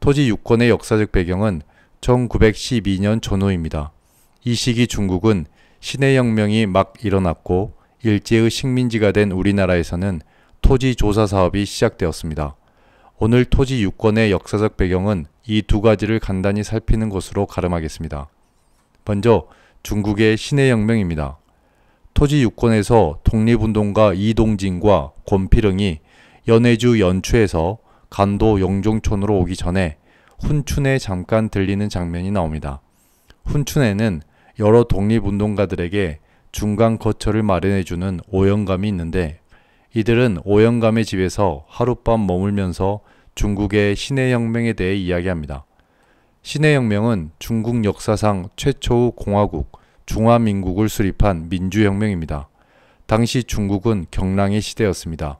토지 6권의 역사적 배경은 1912년 전후입니다. 이 시기 중국은 신의 혁명이 막 일어났고 일제의 식민지가 된 우리나라에서는 토지 조사 사업이 시작되었습니다. 오늘 토지 유권의 역사적 배경은 이 두 가지를 간단히 살피는 것으로 가름하겠습니다. 먼저 중국의 신의 혁명입니다. 토지 유권에서 독립운동가 이동진과 권필응이 연해주 연추에서 간도 영종촌으로 오기 전에 훈춘에 잠깐 들리는 장면이 나옵니다. 훈춘에는 여러 독립운동가들에게 중간 거처를 마련해주는 오영감이 있는데 이들은 오영감의 집에서 하룻밤 머물면서 중국의 신해혁명에 대해 이야기합니다. 신해혁명은 중국 역사상 최초의 공화국 중화민국을 수립한 민주혁명입니다. 당시 중국은 경랑의 시대였습니다.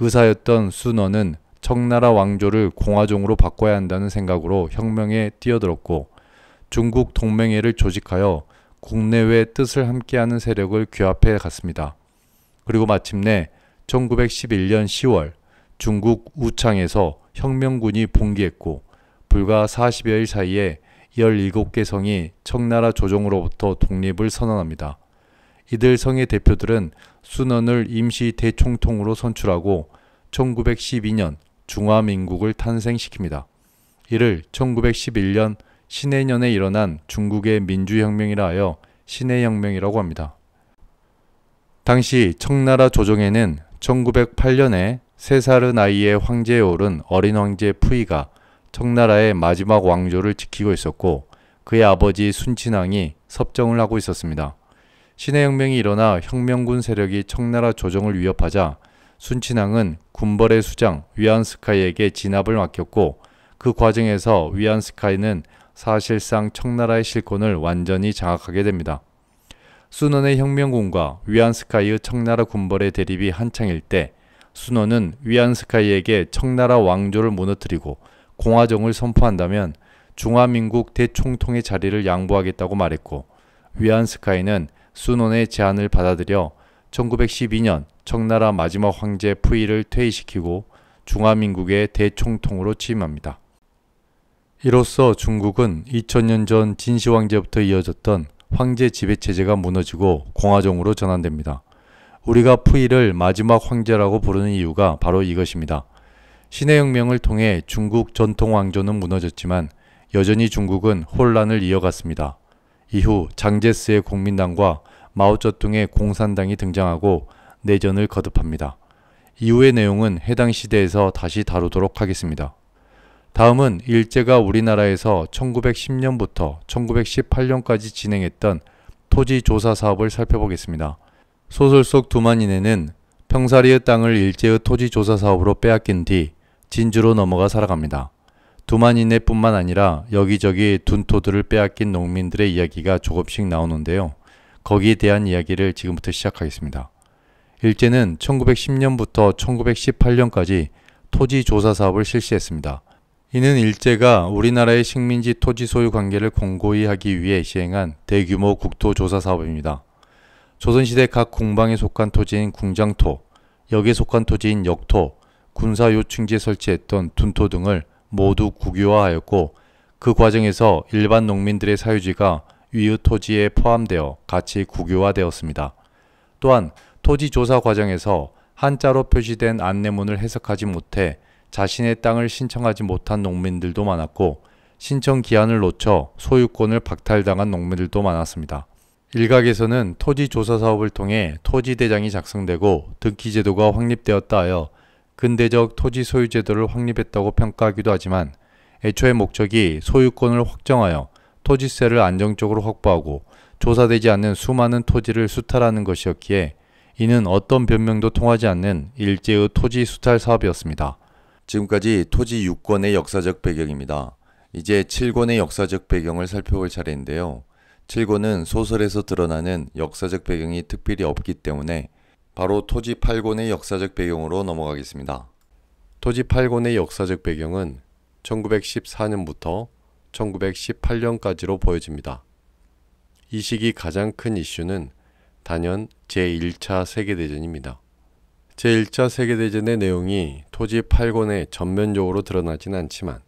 의사였던 순원은 청나라 왕조를 공화종으로 바꿔야 한다는 생각으로 혁명에 뛰어들었고 중국 동맹회를 조직하여 국내외 뜻을 함께하는 세력을 규합해 갔습니다. 그리고 마침내 1911년 10월 중국 우창에서 혁명군이 봉기했고 불과 40여일 사이에 17개 성이 청나라 조정으로부터 독립을 선언합니다. 이들 성의 대표들은 순원을 임시 대총통으로 선출하고 1912년 중화민국을 탄생시킵니다. 이를 1911년 신해년에 일어난 중국의 민주혁명이라 하여 신해혁명이라고 합니다. 당시 청나라 조정에는 1908년에 세살의 나이에 황제에 오른 어린 황제 푸이가 청나라의 마지막 왕조를 지키고 있었고 그의 아버지 순친왕이 섭정을 하고 있었습니다. 신해혁명이 일어나 혁명군 세력이 청나라 조정을 위협하자 순친왕은 군벌의 수장 위안스카이에게 진압을 맡겼고 그 과정에서 위안스카이는 사실상 청나라의 실권을 완전히 장악하게 됩니다. 순원의 혁명군과 위안스카이의 청나라 군벌의 대립이 한창일 때 순원은 위안스카이에게 청나라 왕조를 무너뜨리고 공화정을 선포한다면 중화민국 대총통의 자리를 양보하겠다고 말했고 위안스카이는 순원의 제안을 받아들여 1912년 청나라 마지막 황제 푸이를 퇴위시키고 중화민국의 대총통으로 취임합니다. 이로써 중국은 2000년 전 진시황제부터 이어졌던 황제 지배체제가 무너지고 공화정으로 전환됩니다. 우리가 푸이를 마지막 황제라고 부르는 이유가 바로 이것입니다. 신해혁명을 통해 중국 전통 왕조는 무너졌지만 여전히 중국은 혼란을 이어갔습니다. 이후 장제스의 국민당과 마오쩌둥의 공산당이 등장하고 내전을 거듭합니다. 이후의 내용은 해당 시대에서 다시 다루도록 하겠습니다. 다음은 일제가 우리나라에서 1910년부터 1918년까지 진행했던 토지 조사 사업을 살펴보겠습니다. 소설 속 두만인에는 평사리의 땅을 일제의 토지 조사 사업으로 빼앗긴 뒤 진주로 넘어가 살아갑니다. 두만인네 뿐만 아니라 여기저기 둔 토들을 빼앗긴 농민들의 이야기가 조금씩 나오는데요. 거기에 대한 이야기를 지금부터 시작하겠습니다. 일제는 1910년부터 1918년까지 토지 조사 사업을 실시했습니다. 이는 일제가 우리나라의 식민지 토지 소유 관계를 공고히 하기 위해 시행한 대규모 국토조사 사업입니다. 조선시대 각 공방에 속한 토지인 궁장토, 역에 속한 토지인 역토, 군사 요충지에 설치했던 둔토 등을 모두 국유화하였고 그 과정에서 일반 농민들의 사유지가 위의 토지에 포함되어 같이 국유화되었습니다. 또한 토지 조사 과정에서 한자로 표시된 안내문을 해석하지 못해 자신의 땅을 신청하지 못한 농민들도 많았고 신청 기한을 놓쳐 소유권을 박탈당한 농민들도 많았습니다. 일각에서는 토지 조사 사업을 통해 토지 대장이 작성되고 등기 제도가 확립되었다 하여 근대적 토지 소유 제도를 확립했다고 평가하기도 하지만 애초의 목적이 소유권을 확정하여 토지세를 안정적으로 확보하고 조사되지 않는 수많은 토지를 수탈하는 것이었기에 이는 어떤 변명도 통하지 않는 일제의 토지 수탈 사업이었습니다. 지금까지 토지 6권의 역사적 배경입니다. 이제 7권의 역사적 배경을 살펴볼 차례인데요. 7권은 소설에서 드러나는 역사적 배경이 특별히 없기 때문에 바로 토지 8권의 역사적 배경으로 넘어가겠습니다. 토지 8권의 역사적 배경은 1914년부터 1918년까지로 보여집니다. 이 시기 가장 큰 이슈는 단연 제1차 세계대전입니다. 제1차 세계대전의 내용이 토지 8권에 전면적으로 드러나진 않지만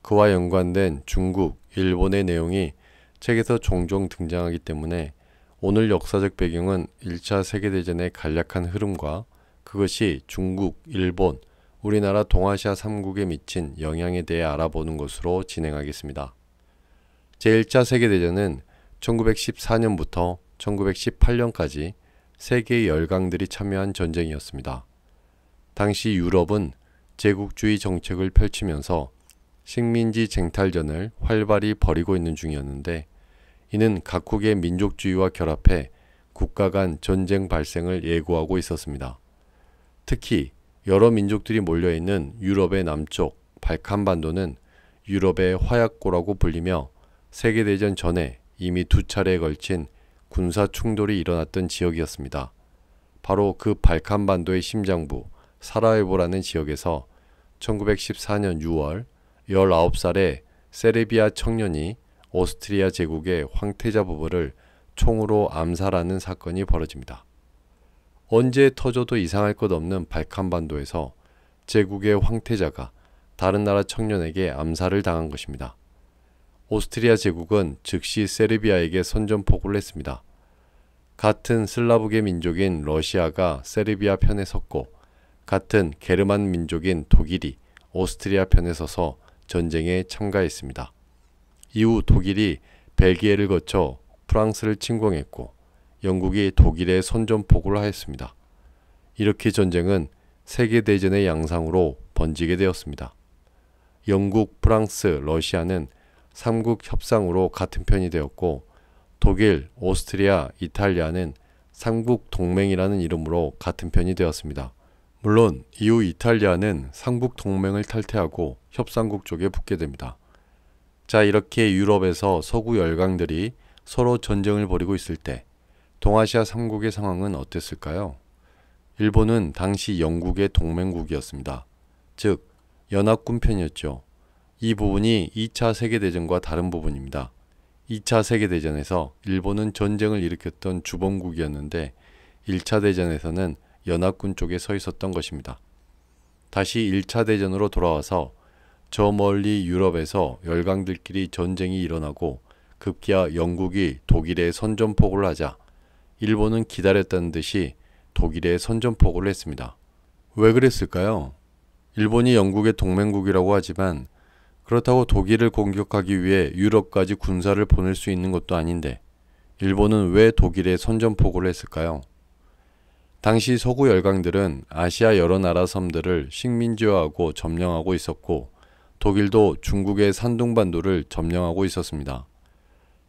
그와 연관된 중국, 일본의 내용이 책에서 종종 등장하기 때문에 오늘 역사적 배경은 1차 세계대전의 간략한 흐름과 그것이 중국, 일본, 우리나라 동아시아 3국에 미친 영향에 대해 알아보는 것으로 진행하겠습니다. 제1차 세계대전은 1914년부터 1918년까지 세계의 열강들이 참여한 전쟁이었습니다. 당시 유럽은 제국주의 정책을 펼치면서 식민지 쟁탈전을 활발히 벌이고 있는 중이었는데 이는 각국의 민족주의와 결합해 국가 간 전쟁 발생을 예고하고 있었습니다. 특히 여러 민족들이 몰려있는 유럽의 남쪽 발칸반도는 유럽의 화약고라고 불리며 세계대전 전에 이미 두 차례에 걸친 군사 충돌이 일어났던 지역이었습니다. 바로 그 발칸반도의 심장부 사라에보라는 지역에서 1914년 6월 19살의 세르비아 청년이 오스트리아 제국의 황태자 부부를 총으로 암살하는 사건이 벌어집니다. 언제 터져도 이상할 것 없는 발칸반도에서 제국의 황태자가 다른 나라 청년에게 암살을 당한 것입니다. 오스트리아 제국은 즉시 세르비아에게 선전포고를 했습니다. 같은 슬라브계 민족인 러시아가 세르비아 편에 섰고 같은 게르만 민족인 독일이 오스트리아 편에 서서 전쟁에 참가했습니다. 이후 독일이 벨기에를 거쳐 프랑스를 침공했고 영국이 독일에 선전포고를 하였습니다. 이렇게 전쟁은 세계대전의 양상으로 번지게 되었습니다. 영국, 프랑스, 러시아는 삼국 협상으로 같은 편이 되었고 독일, 오스트리아, 이탈리아는 삼국 동맹이라는 이름으로 같은 편이 되었습니다. 물론 이후 이탈리아는 삼국 동맹을 탈퇴하고 협상국 쪽에 붙게 됩니다. 자 이렇게 유럽에서 서구 열강들이 서로 전쟁을 벌이고 있을 때 동아시아 삼국의 상황은 어땠을까요? 일본은 당시 영국의 동맹국이었습니다. 즉 연합군 편이었죠. 이 부분이 2차 세계대전과 다른 부분입니다. 2차 세계대전에서 일본은 전쟁을 일으켰던 주범국이었는데 1차 대전에서는 연합군 쪽에 서 있었던 것입니다. 다시 1차 대전으로 돌아와서 저 멀리 유럽에서 열강들끼리 전쟁이 일어나고 급기야 영국이 독일에 선전포고를 하자 일본은 기다렸다는 듯이 독일에 선전포고를 했습니다. 왜 그랬을까요? 일본이 영국의 동맹국이라고 하지만 그렇다고 독일을 공격하기 위해 유럽까지 군사를 보낼 수 있는 것도 아닌데 일본은 왜 독일에 선전포고를 했을까요? 당시 서구 열강들은 아시아 여러 나라 섬들을 식민지화하고 점령하고 있었고 독일도 중국의 산둥반도를 점령하고 있었습니다.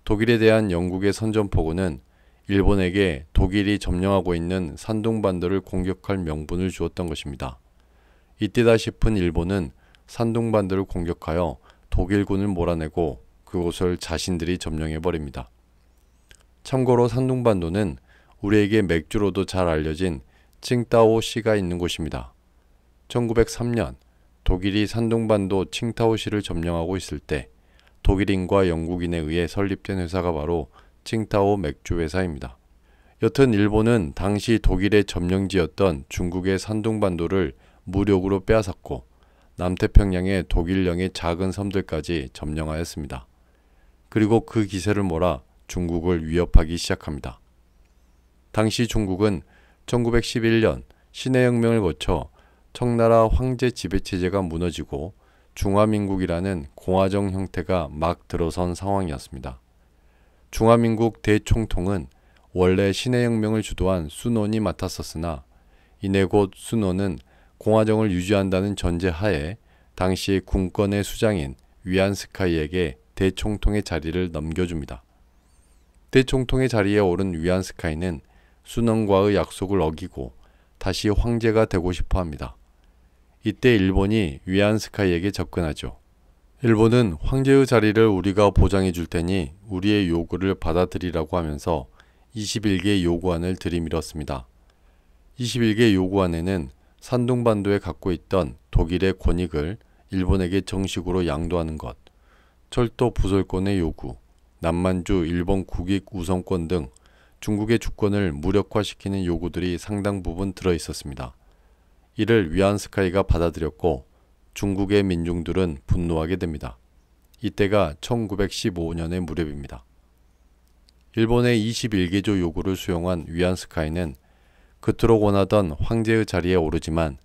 독일에 대한 영국의 선전포고는 일본에게 독일이 점령하고 있는 산둥반도를 공격할 명분을 주었던 것입니다. 이때다 싶은 일본은 산둥반도를 공격하여 독일군을 몰아내고 그곳을 자신들이 점령해버립니다. 참고로 산둥반도는 우리에게 맥주로도 잘 알려진 칭타오시가 있는 곳입니다. 1903년 독일이 산둥반도 칭타오시를 점령하고 있을 때 독일인과 영국인에 의해 설립된 회사가 바로 칭타오 맥주회사입니다. 여튼 일본은 당시 독일의 점령지였던 중국의 산둥반도를 무력으로 빼앗았고 남태평양의 독일령의 작은 섬들까지 점령하였습니다. 그리고 그 기세를 몰아 중국을 위협하기 시작합니다. 당시 중국은 1911년 신해혁명을 거쳐 청나라 황제 지배체제가 무너지고 중화민국이라는 공화정 형태가 막 들어선 상황이었습니다. 중화민국 대총통은 원래 신해혁명을 주도한 순원이 맡았었으나 이내 곧 순원은 공화정을 유지한다는 전제하에 당시 군권의 수장인 위안스카이에게 대총통의 자리를 넘겨줍니다. 대총통의 자리에 오른 위안스카이는 순원과의 약속을 어기고 다시 황제가 되고 싶어 합니다. 이때 일본이 위안스카이에게 접근하죠. 일본은 황제의 자리를 우리가 보장해 줄 테니 우리의 요구를 받아들이라고 하면서 21개 요구안을 들이밀었습니다. 21개 요구안에는 산둥반도에 갖고 있던 독일의 권익을 일본에게 정식으로 양도하는 것, 철도 부설권의 요구, 남만주 일본 국익 우선권 등 중국의 주권을 무력화시키는 요구들이 상당 부분 들어 있었습니다. 이를 위안스카이가 받아들였고 중국의 민중들은 분노하게 됩니다. 이때가 1915년의 무렵입니다. 일본의 21개조 요구를 수용한 위안스카이는 그토록 원하던 황제의 자리에 오르지만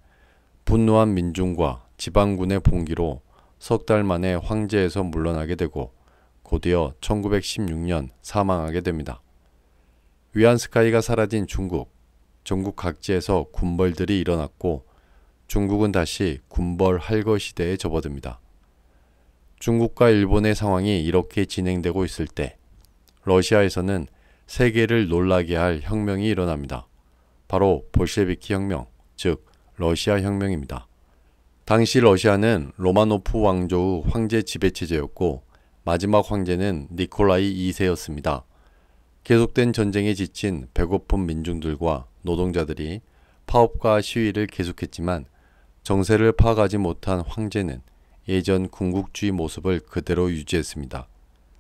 분노한 민중과 지방군의 봉기로 석 달 만에 황제에서 물러나게 되고 곧이어 1916년 사망하게 됩니다. 위안스카이가 사라진 중국, 전국 각지에서 군벌들이 일어났고 중국은 다시 군벌 할거 시대에 접어듭니다. 중국과 일본의 상황이 이렇게 진행되고 있을 때 러시아에서는 세계를 놀라게 할 혁명이 일어납니다. 바로 볼셰비키 혁명, 즉 러시아 혁명입니다. 당시 러시아는 로마노프 왕조의 황제 지배체제였고 마지막 황제는 니콜라이 2세였습니다. 계속된 전쟁에 지친 배고픈 민중들과 노동자들이 파업과 시위를 계속했지만 정세를 파악하지 못한 황제는 예전 군국주의 모습을 그대로 유지했습니다.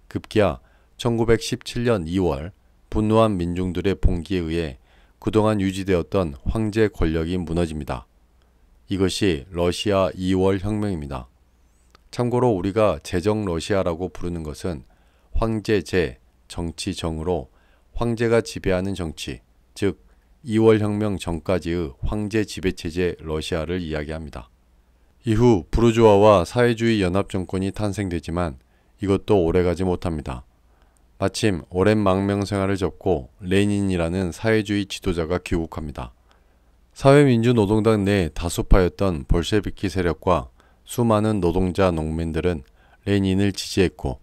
급기야 1917년 2월 분노한 민중들의 봉기에 의해 그동안 유지되었던 황제 권력이 무너집니다. 이것이 러시아 2월 혁명입니다. 참고로 우리가 제정 러시아라고 부르는 것은 황제제, 정치정으로 황제가 지배하는 정치, 즉 2월 혁명 전까지의 황제 지배체제 러시아를 이야기합니다. 이후 부르주아와 사회주의 연합 정권이 탄생되지만 이것도 오래가지 못합니다. 마침 오랜 망명 생활을 접고 레닌이라는 사회주의 지도자가 귀국합니다. 사회민주노동당 내 다수파였던 볼셰비키 세력과 수많은 노동자 농민들은 레닌을 지지했고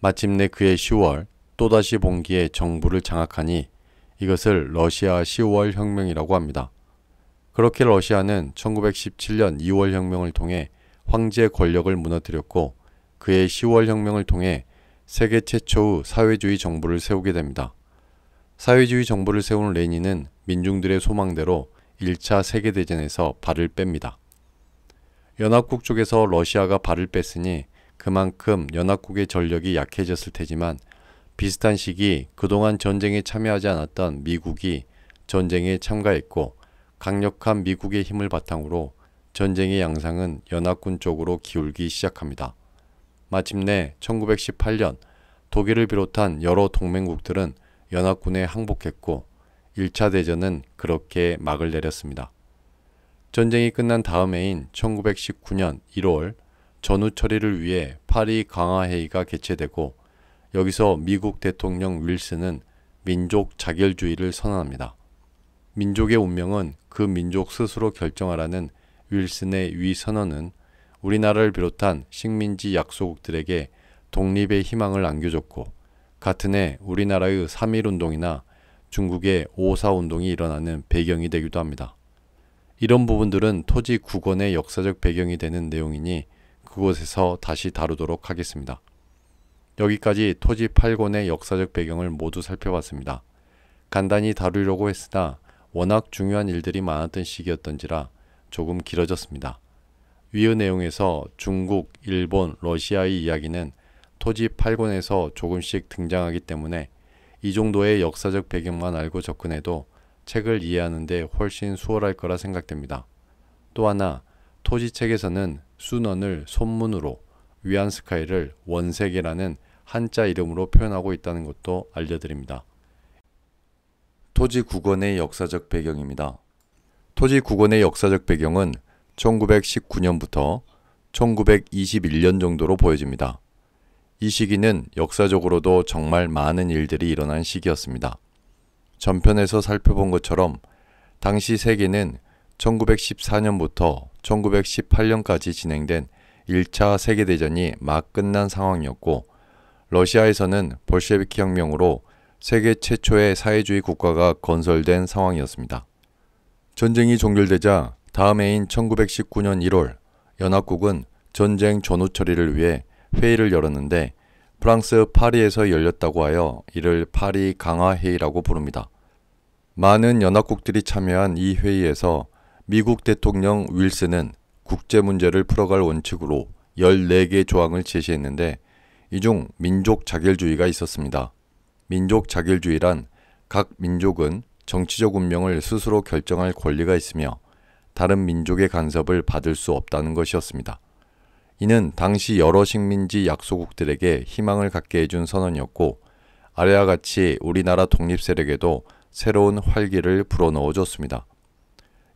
마침내 그해 10월 또다시 봉기에 정부를 장악하니 이것을 러시아 10월 혁명이라고 합니다. 그렇게 러시아는 1917년 2월 혁명을 통해 황제 권력을 무너뜨렸고 그해 10월 혁명을 통해 세계 최초의 사회주의 정부를 세우게 됩니다. 사회주의 정부를 세운 레닌은 민중들의 소망대로 1차 세계대전에서 발을 뺍니다. 연합국 쪽에서 러시아가 발을 뺐으니 그만큼 연합국의 전력이 약해졌을 테지만 비슷한 시기 그동안 전쟁에 참여하지 않았던 미국이 전쟁에 참가했고 강력한 미국의 힘을 바탕으로 전쟁의 양상은 연합군 쪽으로 기울기 시작합니다. 마침내 1918년 독일을 비롯한 여러 동맹국들은 연합군에 항복했고 1차 대전은 그렇게 막을 내렸습니다. 전쟁이 끝난 다음 해인 1919년 1월 전후 처리를 위해 파리 강화회의가 개최되고 여기서 미국 대통령 윌슨은 민족 자결주의를 선언합니다. 민족의 운명은 그 민족 스스로 결정하라는 윌슨의 위 선언은 우리나라를 비롯한 식민지 약소국들에게 독립의 희망을 안겨줬고 같은 해 우리나라의 3.1운동이나 중국의 5.4운동이 일어나는 배경이 되기도 합니다. 이런 부분들은 토지 국원의 역사적 배경이 되는 내용이니 그곳에서 다시 다루도록 하겠습니다. 여기까지 토지 8권의 역사적 배경을 모두 살펴봤습니다. 간단히 다루려고 했으나 워낙 중요한 일들이 많았던 시기였던지라 조금 길어졌습니다. 위의 내용에서 중국, 일본, 러시아의 이야기는 토지 8권에서 조금씩 등장하기 때문에 이 정도의 역사적 배경만 알고 접근해도 책을 이해하는데 훨씬 수월할 거라 생각됩니다. 또 하나, 토지책에서는 순원을 손문으로, 위안스카이를 원색이라는 한자 이름으로 표현하고 있다는 것도 알려드립니다. 토지 구건의 역사적 배경입니다. 토지 구건의 역사적 배경은 1919년부터 1921년 정도로 보여집니다. 이 시기는 역사적으로도 정말 많은 일들이 일어난 시기였습니다. 전편에서 살펴본 것처럼 당시 세계는 1914년부터 1918년까지 진행된 1차 세계대전이 막 끝난 상황이었고 러시아에서는 볼셰비키 혁명으로 세계 최초의 사회주의 국가가 건설된 상황이었습니다. 전쟁이 종결되자 다음 해인 1919년 1월 연합국은 전쟁 전후 처리를 위해 회의를 열었는데 프랑스 파리에서 열렸다고 하여 이를 파리 강화 회의라고 부릅니다. 많은 연합국들이 참여한 이 회의에서 미국 대통령 윌슨은 국제 문제를 풀어갈 원칙으로 14개 조항을 제시했는데 이 중 민족 자결주의가 있었습니다. 민족 자결주의란 각 민족은 정치적 운명을 스스로 결정할 권리가 있으며 다른 민족의 간섭을 받을 수 없다는 것이었습니다. 이는 당시 여러 식민지 약소국들에게 희망을 갖게 해준 선언이었고 아래와 같이 우리나라 독립 세력에도 새로운 활기를 불어넣어줬습니다.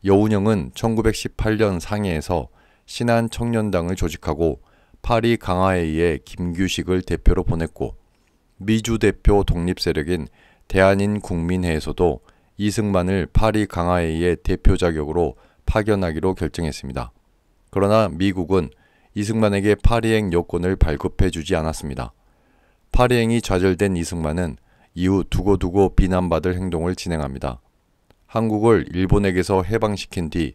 여운형은 1918년 상해에서 신한 청년당을 조직하고 파리 강화회의에 김규식을 대표로 보냈고 미주 대표 독립 세력인 대한인 국민회에서도 이승만을 파리 강화회의의 대표 자격으로 파견하기로 결정했습니다. 그러나 미국은 이승만에게 파리행 요건을 발급해 주지 않았습니다. 파리행이 좌절된 이승만은 이후 두고두고 비난받을 행동을 진행합니다. 한국을 일본에게서 해방시킨 뒤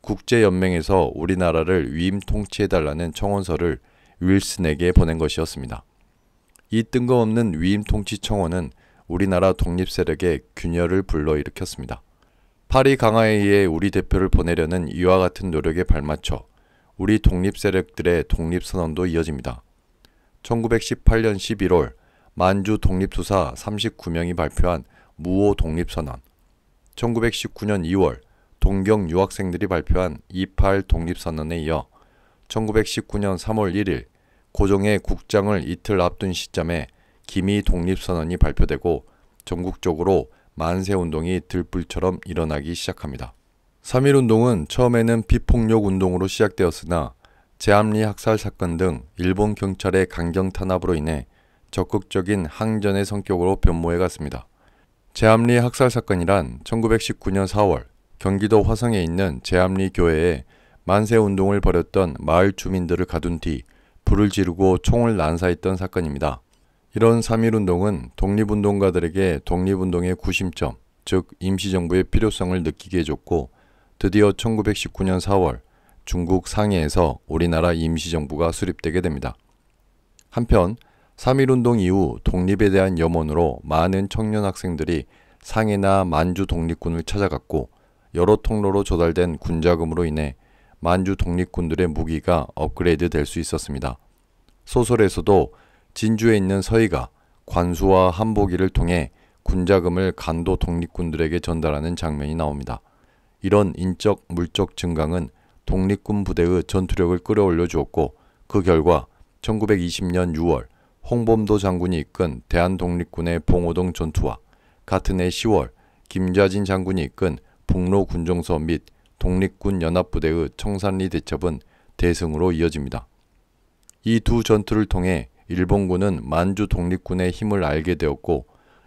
국제연맹에서 우리나라를 위임 통치해달라는 청원서를 윌슨에게 보낸 것이었습니다. 이 뜬금없는 위임 통치 청원은 우리나라 독립 세력의 균열을 불러일으켰습니다. 파리 강화에 의해 우리 대표를 보내려는 이와 같은 노력에 발맞춰 우리 독립 세력들의 독립 선언도 이어집니다. 1918년 11월 만주 독립투사 39명이 발표한 무호 독립선언 1919년 2월 동경 유학생들이 발표한 28 독립선언에 이어 1919년 3월 1일 고종의 국장을 이틀 앞둔 시점에 김이 독립선언이 발표되고 전국적으로 만세 운동이 들불처럼 일어나기 시작합니다. 3.1 운동은 처음에는 비폭력 운동으로 시작되었으나 제암리 학살 사건 등 일본 경찰의 강경 탄압으로 인해 적극적인 항전의 성격으로 변모해 갔습니다. 제암리 학살 사건이란 1919년 4월 경기도 화성에 있는 제암리 교회에 만세 운동을 벌였던 마을 주민들을 가둔 뒤 불을 지르고 총을 난사했던 사건입니다. 이런 3.1운동은 독립운동가들에게 독립운동의 구심점, 즉 임시정부의 필요성을 느끼게 해줬고 드디어 1919년 4월 중국 상해에서 우리나라 임시정부가 수립되게 됩니다. 한편 3.1운동 이후 독립에 대한 염원으로 많은 청년 학생들이 상해나 만주 독립군을 찾아갔고 여러 통로로 조달된 군자금으로 인해 만주 독립군들의 무기가 업그레이드 될 수 있었습니다. 소설에서도 진주에 있는 서희가 관수와 한복이를 통해 군자금을 간도 독립군들에게 전달하는 장면이 나옵니다. 이런 인적 물적 증강은 독립군 부대의 전투력을 끌어올려 주었고 그 결과 1920년 6월 홍범도 장군이 이끈 대한독립군의 봉오동 전투와 같은 해 10월 김좌진 장군이 이끈 북로 군정서 및 독립군 연합부대의 청산리 대첩은 대승으로 이어집니다. 이 두 전투를 통해 일본군은 만주 독립군의 힘을 알게 되었고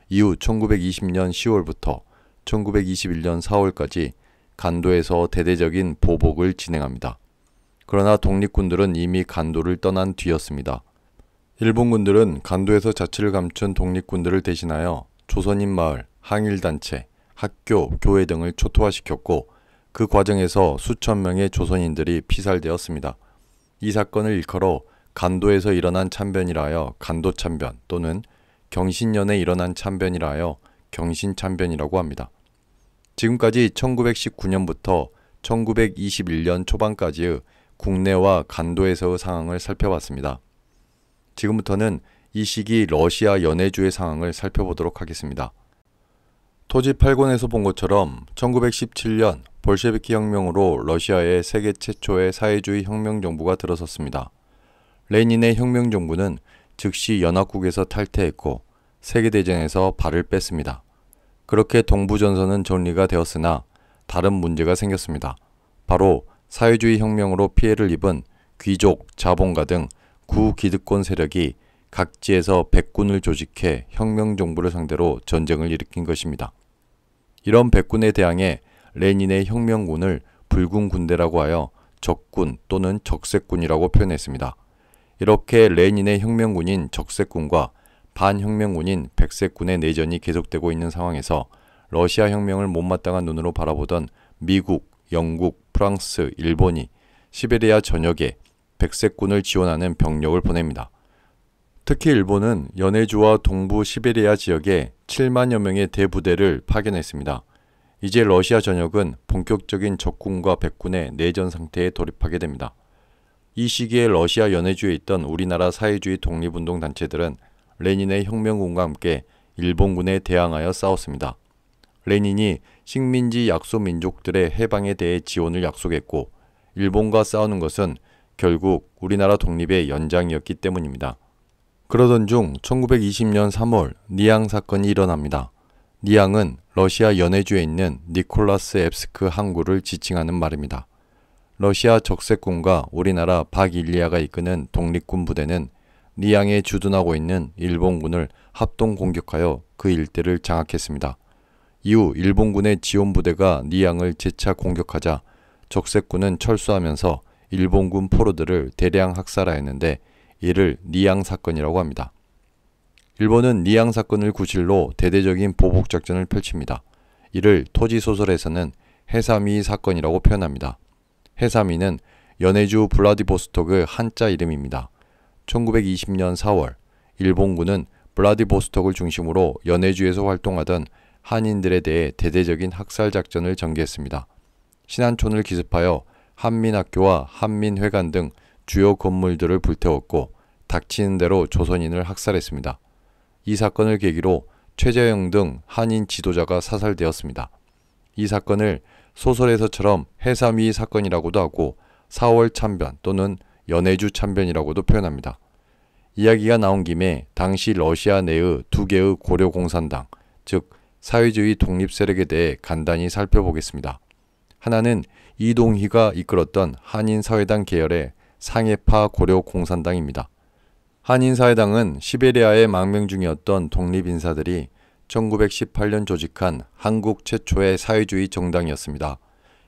이후 1920년 10월부터 1921년 4월까지 간도에서 대대적인 보복을 진행합니다. 그러나 독립군들은 이미 간도를 떠난 뒤였습니다. 일본군들은 간도에서 자취를 감춘 독립군들을 대신하여 조선인 마을, 항일단체, 학교, 교회 등을 초토화시켰고 그 과정에서 수천 명의 조선인들이 피살되었습니다. 이 사건을 일컬어 간도에서 일어난 참변이라하여 간도참변 또는 경신년에 일어난 참변이라하여 경신참변이라고 합니다. 지금까지 1919년부터 1921년 초반까지의 국내와 간도에서의 상황을 살펴봤습니다. 지금부터는 이 시기 러시아 연해주의 상황을 살펴보도록 하겠습니다. 토지 8권에서 본 것처럼 1917년 볼셰비키 혁명으로 러시아의 세계 최초의 사회주의 혁명 정부가 들어섰습니다. 레닌의 혁명정부는 즉시 연합국에서 탈퇴했고 세계대전에서 발을 뺐습니다. 그렇게 동부전선은 정리가 되었으나 다른 문제가 생겼습니다. 바로 사회주의 혁명으로 피해를 입은 귀족, 자본가 등 구기득권 세력이 각지에서 백군을 조직해 혁명정부를 상대로 전쟁을 일으킨 것입니다. 이런 백군에 대항해 레닌의 혁명군을 붉은 군대라고 하여 적군 또는 적색군이라고 표현했습니다. 이렇게 레닌의 혁명군인 적색군과 반혁명군인 백색군의 내전이 계속되고 있는 상황에서 러시아 혁명을 못마땅한 눈으로 바라보던 미국, 영국, 프랑스, 일본이 시베리아 전역에 백색군을 지원하는 병력을 보냅니다. 특히 일본은 연해주와 동부 시베리아 지역에 7만여 명의 대부대를 파견했습니다. 이제 러시아 전역은 본격적인 적군과 백군의 내전 상태에 돌입하게 됩니다. 이 시기에 러시아 연해주에 있던 우리나라 사회주의 독립운동 단체들은 레닌의 혁명군과 함께 일본군에 대항하여 싸웠습니다. 레닌이 식민지 약소 민족들의 해방에 대해 지원을 약속했고 일본과 싸우는 것은 결국 우리나라 독립의 연장이었기 때문입니다. 그러던 중 1920년 3월 니앙 사건이 일어납니다. 니앙은 러시아 연해주에 있는 니콜라스 앱스크 항구를 지칭하는 말입니다. 러시아 적색군과 우리나라 박일리아가 이끄는 독립군 부대는 리양에 주둔하고 있는 일본군을 합동 공격하여 그 일대를 장악했습니다. 이후 일본군의 지원 부대가 리양을 재차 공격하자 적색군은 철수하면서 일본군 포로들을 대량 학살하였는데 이를 리양 사건이라고 합니다. 일본은 리양 사건을 구실로 대대적인 보복 작전을 펼칩니다. 이를 토지 소설에서는 해삼이 사건이라고 표현합니다. 해삼이는 연해주 블라디보스톡의 한자 이름입니다. 1920년 4월 일본군은 블라디보스톡을 중심으로 연해주에서 활동하던 한인들에 대해 대대적인 학살 작전을 전개했습니다. 신안촌을 기습하여 한민학교와 한민회관 등 주요 건물들을 불태웠고 닥치는 대로 조선인을 학살했습니다. 이 사건을 계기로 최재영 등 한인 지도자가 사살되었습니다. 이 사건을 소설에서처럼 해삼위 사건이라고도 하고 4월 참변 또는 연해주 참변이라고도 표현합니다. 이야기가 나온 김에 당시 러시아 내의 두 개의 고려 공산당, 즉 사회주의 독립 세력에 대해 간단히 살펴보겠습니다. 하나는 이동희가 이끌었던 한인사회당 계열의 상해파 고려 공산당입니다. 한인사회당은 시베리아의 망명 중이었던 독립인사들이 1918년 조직한 한국 최초의 사회주의 정당이었습니다.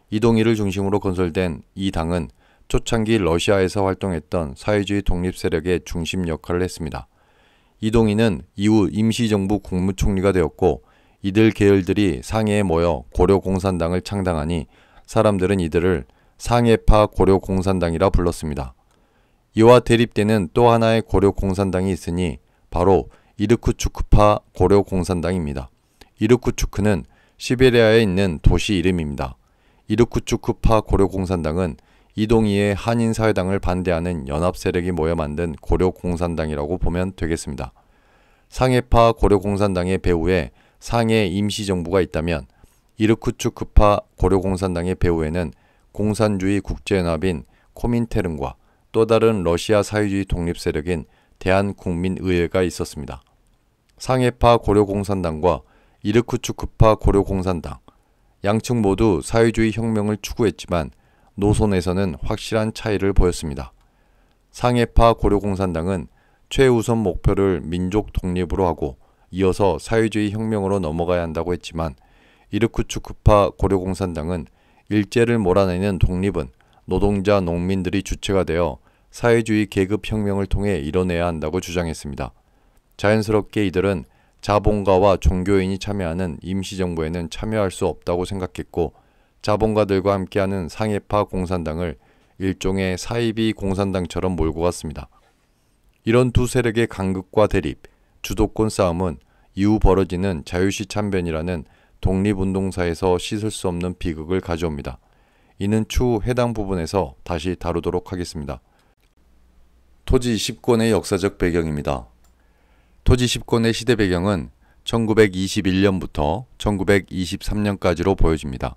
이동희를 중심으로 건설된 이 당은 초창기 러시아에서 활동했던 사회주의 독립 세력의 중심 역할을 했습니다. 이동희는 이후 임시정부 국무총리가 되었고 이들 계열들이 상해에 모여 고려공산당을 창당하니 사람들은 이들을 상해파 고려공산당이라 불렀습니다. 이와 대립되는 또 하나의 고려공산당이 있으니 바로 이르쿠츠크파 고려공산당입니다. 이르쿠츠크는 시베리아에 있는 도시 이름입니다. 이르쿠츠크파 고려공산당은 이동희의 한인사회당을 반대하는 연합세력이 모여 만든 고려공산당이라고 보면 되겠습니다. 상해파 고려공산당의 배후에 상해 임시정부가 있다면 이르쿠츠크파 고려공산당의 배후에는 공산주의 국제연합인 코민테른과 또 다른 러시아 사회주의 독립세력인 대한국민의회가 있었습니다. 상해파 고려공산당과 이르쿠츠크파 고려공산당 양측 모두 사회주의 혁명을 추구했지만 노선에서는 확실한 차이를 보였습니다. 상해파 고려공산당은 최우선 목표를 민족 독립으로 하고 이어서 사회주의 혁명으로 넘어가야 한다고 했지만 이르쿠츠크파 고려공산당은 일제를 몰아내는 독립은 노동자 농민들이 주체가 되어 사회주의 계급 혁명을 통해 이뤄내야 한다고 주장했습니다. 자연스럽게 이들은 자본가와 종교인이 참여하는 임시정부에는 참여할 수 없다고 생각했고 자본가들과 함께하는 상해파 공산당을 일종의 사이비 공산당처럼 몰고 갔습니다. 이런 두 세력의 간극과 대립, 주도권 싸움은 이후 벌어지는 자유시 참변이라는 독립운동사에서 씻을 수 없는 비극을 가져옵니다. 이는 추후 해당 부분에서 다시 다루도록 하겠습니다. 토지 20권의 역사적 배경입니다. 토지십권의 시대 배경은 1921년부터 1923년까지로 보여집니다.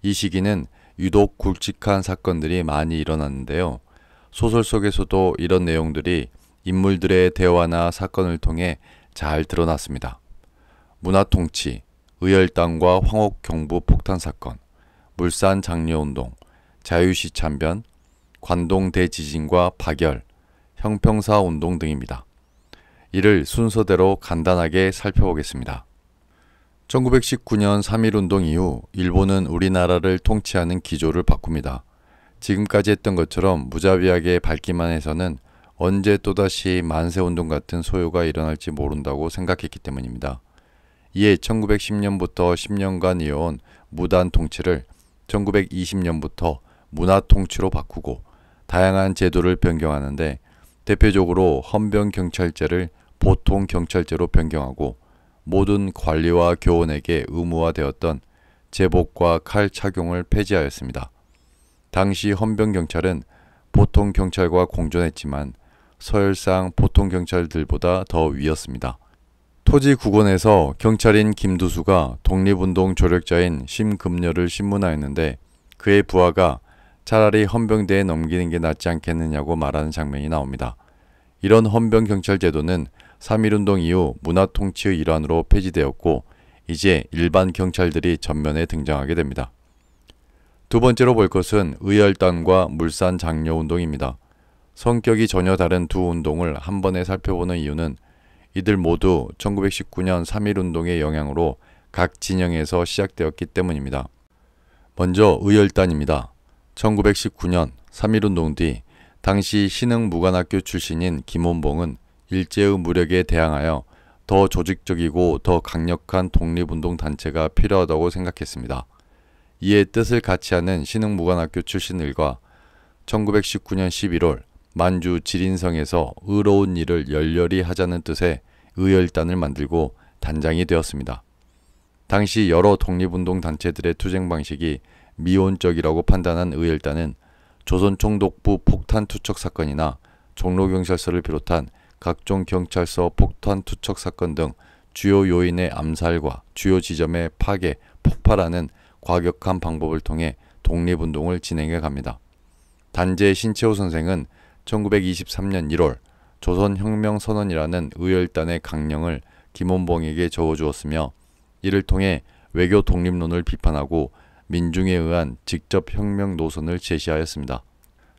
이 시기는 유독 굵직한 사건들이 많이 일어났는데요. 소설 속에서도 이런 내용들이 인물들의 대화나 사건을 통해 잘 드러났습니다. 문화통치, 의열당과 황옥경부 폭탄 사건, 물산 장려운동, 자유시 참변, 관동 대지진과 박열, 형평사 운동 등입니다. 이를 순서대로 간단하게 살펴보겠습니다. 1919년 3.1운동 이후 일본은 우리나라를 통치하는 기조를 바꿉니다. 지금까지 했던 것처럼 무자비하게 밝기만 해서는 언제 또다시 만세운동 같은 소요가 일어날지 모른다고 생각했기 때문입니다. 이에 1910년부터 10년간 이어온 무단 통치를 1920년부터 문화 통치로 바꾸고 다양한 제도를 변경하는데 대표적으로 헌병경찰제를 보통 경찰제로 변경하고 모든 관리와 교원에게 의무화되었던 제복과 칼 착용을 폐지하였습니다. 당시 헌병경찰은 보통 경찰과 공존했지만 서열상 보통 경찰들보다 더 위였습니다. 토지 구건에서 경찰인 김두수가 독립운동 조력자인 심금녀를 신문하였는데 그의 부하가 차라리 헌병대에 넘기는 게 낫지 않겠느냐고 말하는 장면이 나옵니다. 이런 헌병경찰제도는 3.1운동 이후 문화통치의 일환으로 폐지되었고 이제 일반 경찰들이 전면에 등장하게 됩니다. 두 번째로 볼 것은 의열단과 물산 장려 운동입니다. 성격이 전혀 다른 두 운동을 한 번에 살펴보는 이유는 이들 모두 1919년 3.1운동의 영향으로 각 진영에서 시작되었기 때문입니다. 먼저 의열단입니다. 1919년 3.1운동 뒤 당시 신흥무관학교 출신인 김원봉은 일제의 무력에 대항하여 더 조직적이고 더 강력한 독립운동 단체가 필요하다고 생각했습니다. 이에 뜻을 같이 하는 신흥무관학교 출신들과 1919년 11월 만주 지린성에서 의로운 일을 열렬히 하자는 뜻의 의열단을 만들고 단장이 되었습니다. 당시 여러 독립운동 단체들의 투쟁 방식이 미온적이라고 판단한 의열단은 조선총독부 폭탄 투척 사건이나 종로경찰서를 비롯한 각종 경찰서 폭탄 투척 사건 등 주요 요인의 암살과 주요 지점의 파괴, 폭발하는 과격한 방법을 통해 독립운동을 진행해 갑니다. 단재 신채호 선생은 1923년 1월 조선혁명선언이라는 의열단의 강령을 김원봉에게 적어주었으며 이를 통해 외교 독립론을 비판하고 민중에 의한 직접 혁명 노선을 제시하였습니다.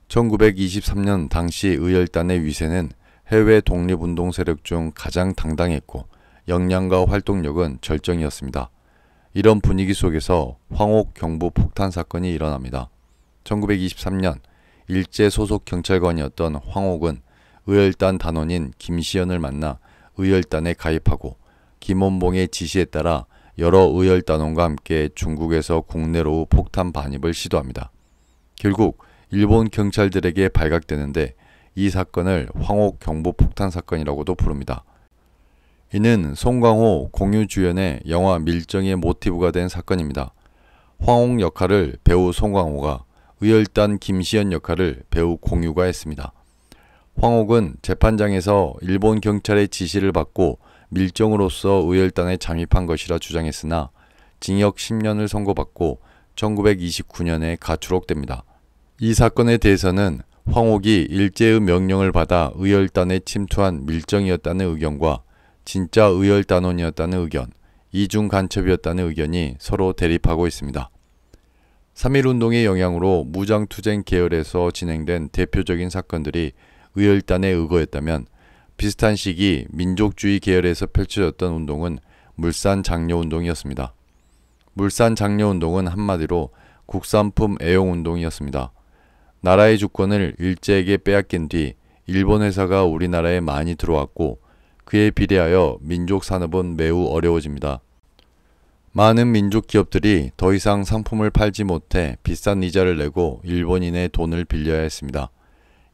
1923년 당시 의열단의 위세는 해외 독립운동 세력 중 가장 당당했고 역량과 활동력은 절정이었습니다. 이런 분위기 속에서 황옥 경부 폭탄 사건이 일어납니다. 1923년 일제 소속 경찰관이었던 황옥은 의열단 단원인 김시연을 만나 의열단에 가입하고 김원봉의 지시에 따라 여러 의열단원과 함께 중국에서 국내로 폭탄 반입을 시도합니다. 결국 일본 경찰들에게 발각되는데 이 사건을 황옥 경보폭탄 사건이라고도 부릅니다. 이는 송강호 공유 주연의 영화 밀정의 모티브가 된 사건입니다. 황옥 역할을 배우 송강호가 의열단 김시연 역할을 배우 공유가 했습니다. 황옥은 재판장에서 일본 경찰의 지시를 받고 밀정으로서 의열단에 잠입한 것이라 주장했으나 징역 10년을 선고받고 1929년에 가출옥됩니다. 이 사건에 대해서는 황옥이 일제의 명령을 받아 의열단에 침투한 밀정이었다는 의견과 진짜 의열단원이었다는 의견, 이중 간첩이었다는 의견이 서로 대립하고 있습니다. 3.1운동의 영향으로 무장투쟁 계열에서 진행된 대표적인 사건들이 의열단의 의거였다면 비슷한 시기 민족주의 계열에서 펼쳐졌던 운동은 물산 장려 운동이었습니다. 물산 장려 운동은 한마디로 국산품 애용 운동이었습니다. 나라의 주권을 일제에게 빼앗긴 뒤 일본 회사가 우리나라에 많이 들어왔고 그에 비례하여 민족 산업은 매우 어려워집니다. 많은 민족 기업들이 더 이상 상품을 팔지 못해 비싼 이자를 내고 일본인의 돈을 빌려야 했습니다.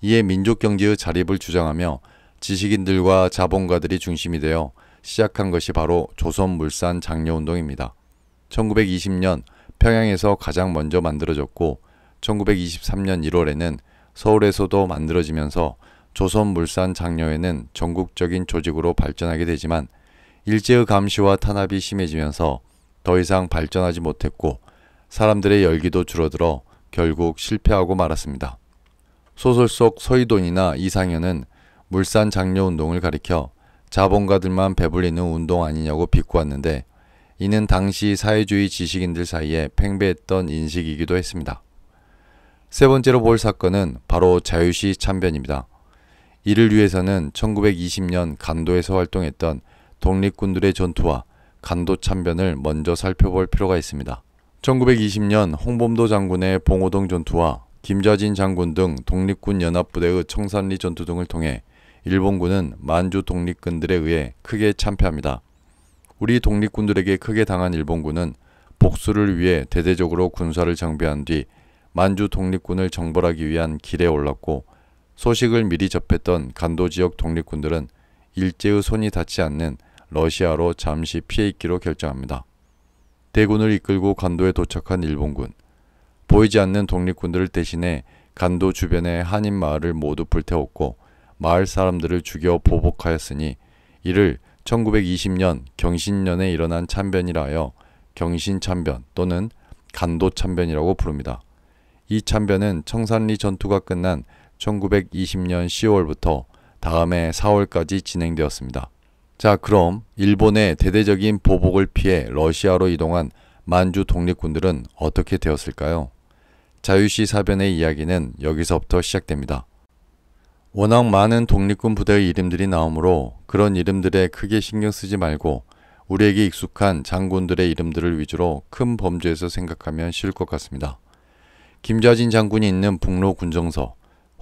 이에 민족 경제의 자립을 주장하며 지식인들과 자본가들이 중심이 되어 시작한 것이 바로 조선물산 장려운동입니다. 1920년 평양에서 가장 먼저 만들어졌고 1923년 1월에는 서울에서도 만들어지면서 조선물산장려회는 전국적인 조직으로 발전하게 되지만 일제의 감시와 탄압이 심해지면서 더 이상 발전하지 못했고 사람들의 열기도 줄어들어 결국 실패하고 말았습니다. 소설 속 서희돈이나 이상현은 물산 장려 운동을 가리켜 자본가들만 배불리는 운동 아니냐고 비꼬았는데 이는 당시 사회주의 지식인들 사이에 팽배했던 인식이기도 했습니다. 세 번째로 볼 사건은 바로 자유시 참변입니다. 이를 위해서는 1920년 간도에서 활동했던 독립군들의 전투와 간도 참변을 먼저 살펴볼 필요가 있습니다. 1920년 홍범도 장군의 봉오동 전투와 김좌진 장군 등 독립군 연합부대의 청산리 전투 등을 통해 일본군은 만주 독립군들에 의해 크게 참패합니다. 우리 독립군들에게 크게 당한 일본군은 복수를 위해 대대적으로 군사를 정비한 뒤 만주 독립군을 정벌하기 위한 길에 올랐고 소식을 미리 접했던 간도 지역 독립군들은 일제의 손이 닿지 않는 러시아로 잠시 피해 있기로 결정합니다. 대군을 이끌고 간도에 도착한 일본군. 보이지 않는 독립군들을 대신해 간도 주변의 한인 마을을 모두 불태웠고 마을 사람들을 죽여 보복하였으니 이를 1920년 경신년에 일어난 참변이라 하여 경신참변 또는 간도참변이라고 부릅니다. 이 참변은 청산리 전투가 끝난 1920년 10월부터 다음해 4월까지 진행되었습니다. 자, 그럼 일본의 대대적인 보복을 피해 러시아로 이동한 만주 독립군들은 어떻게 되었을까요? 자유시 사변의 이야기는 여기서부터 시작됩니다. 워낙 많은 독립군 부대의 이름들이 나오므로 그런 이름들에 크게 신경 쓰지 말고 우리에게 익숙한 장군들의 이름들을 위주로 큰 범주에서 생각하면 쉬울 것 같습니다. 김좌진 장군이 있는 북로군정서,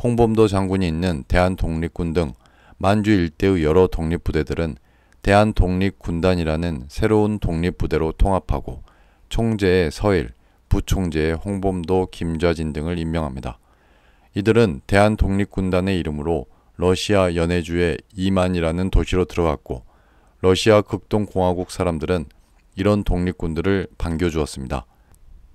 홍범도 장군이 있는 대한독립군 등 만주 일대의 여러 독립부대들은 대한독립군단이라는 새로운 독립부대로 통합하고 총재의 서일, 부총재의 홍범도, 김좌진 등을 임명합니다. 이들은 대한독립군단의 이름으로 러시아 연해주의 이만이라는 도시로 들어갔고 러시아 극동공화국 사람들은 이런 독립군들을 반겨주었습니다.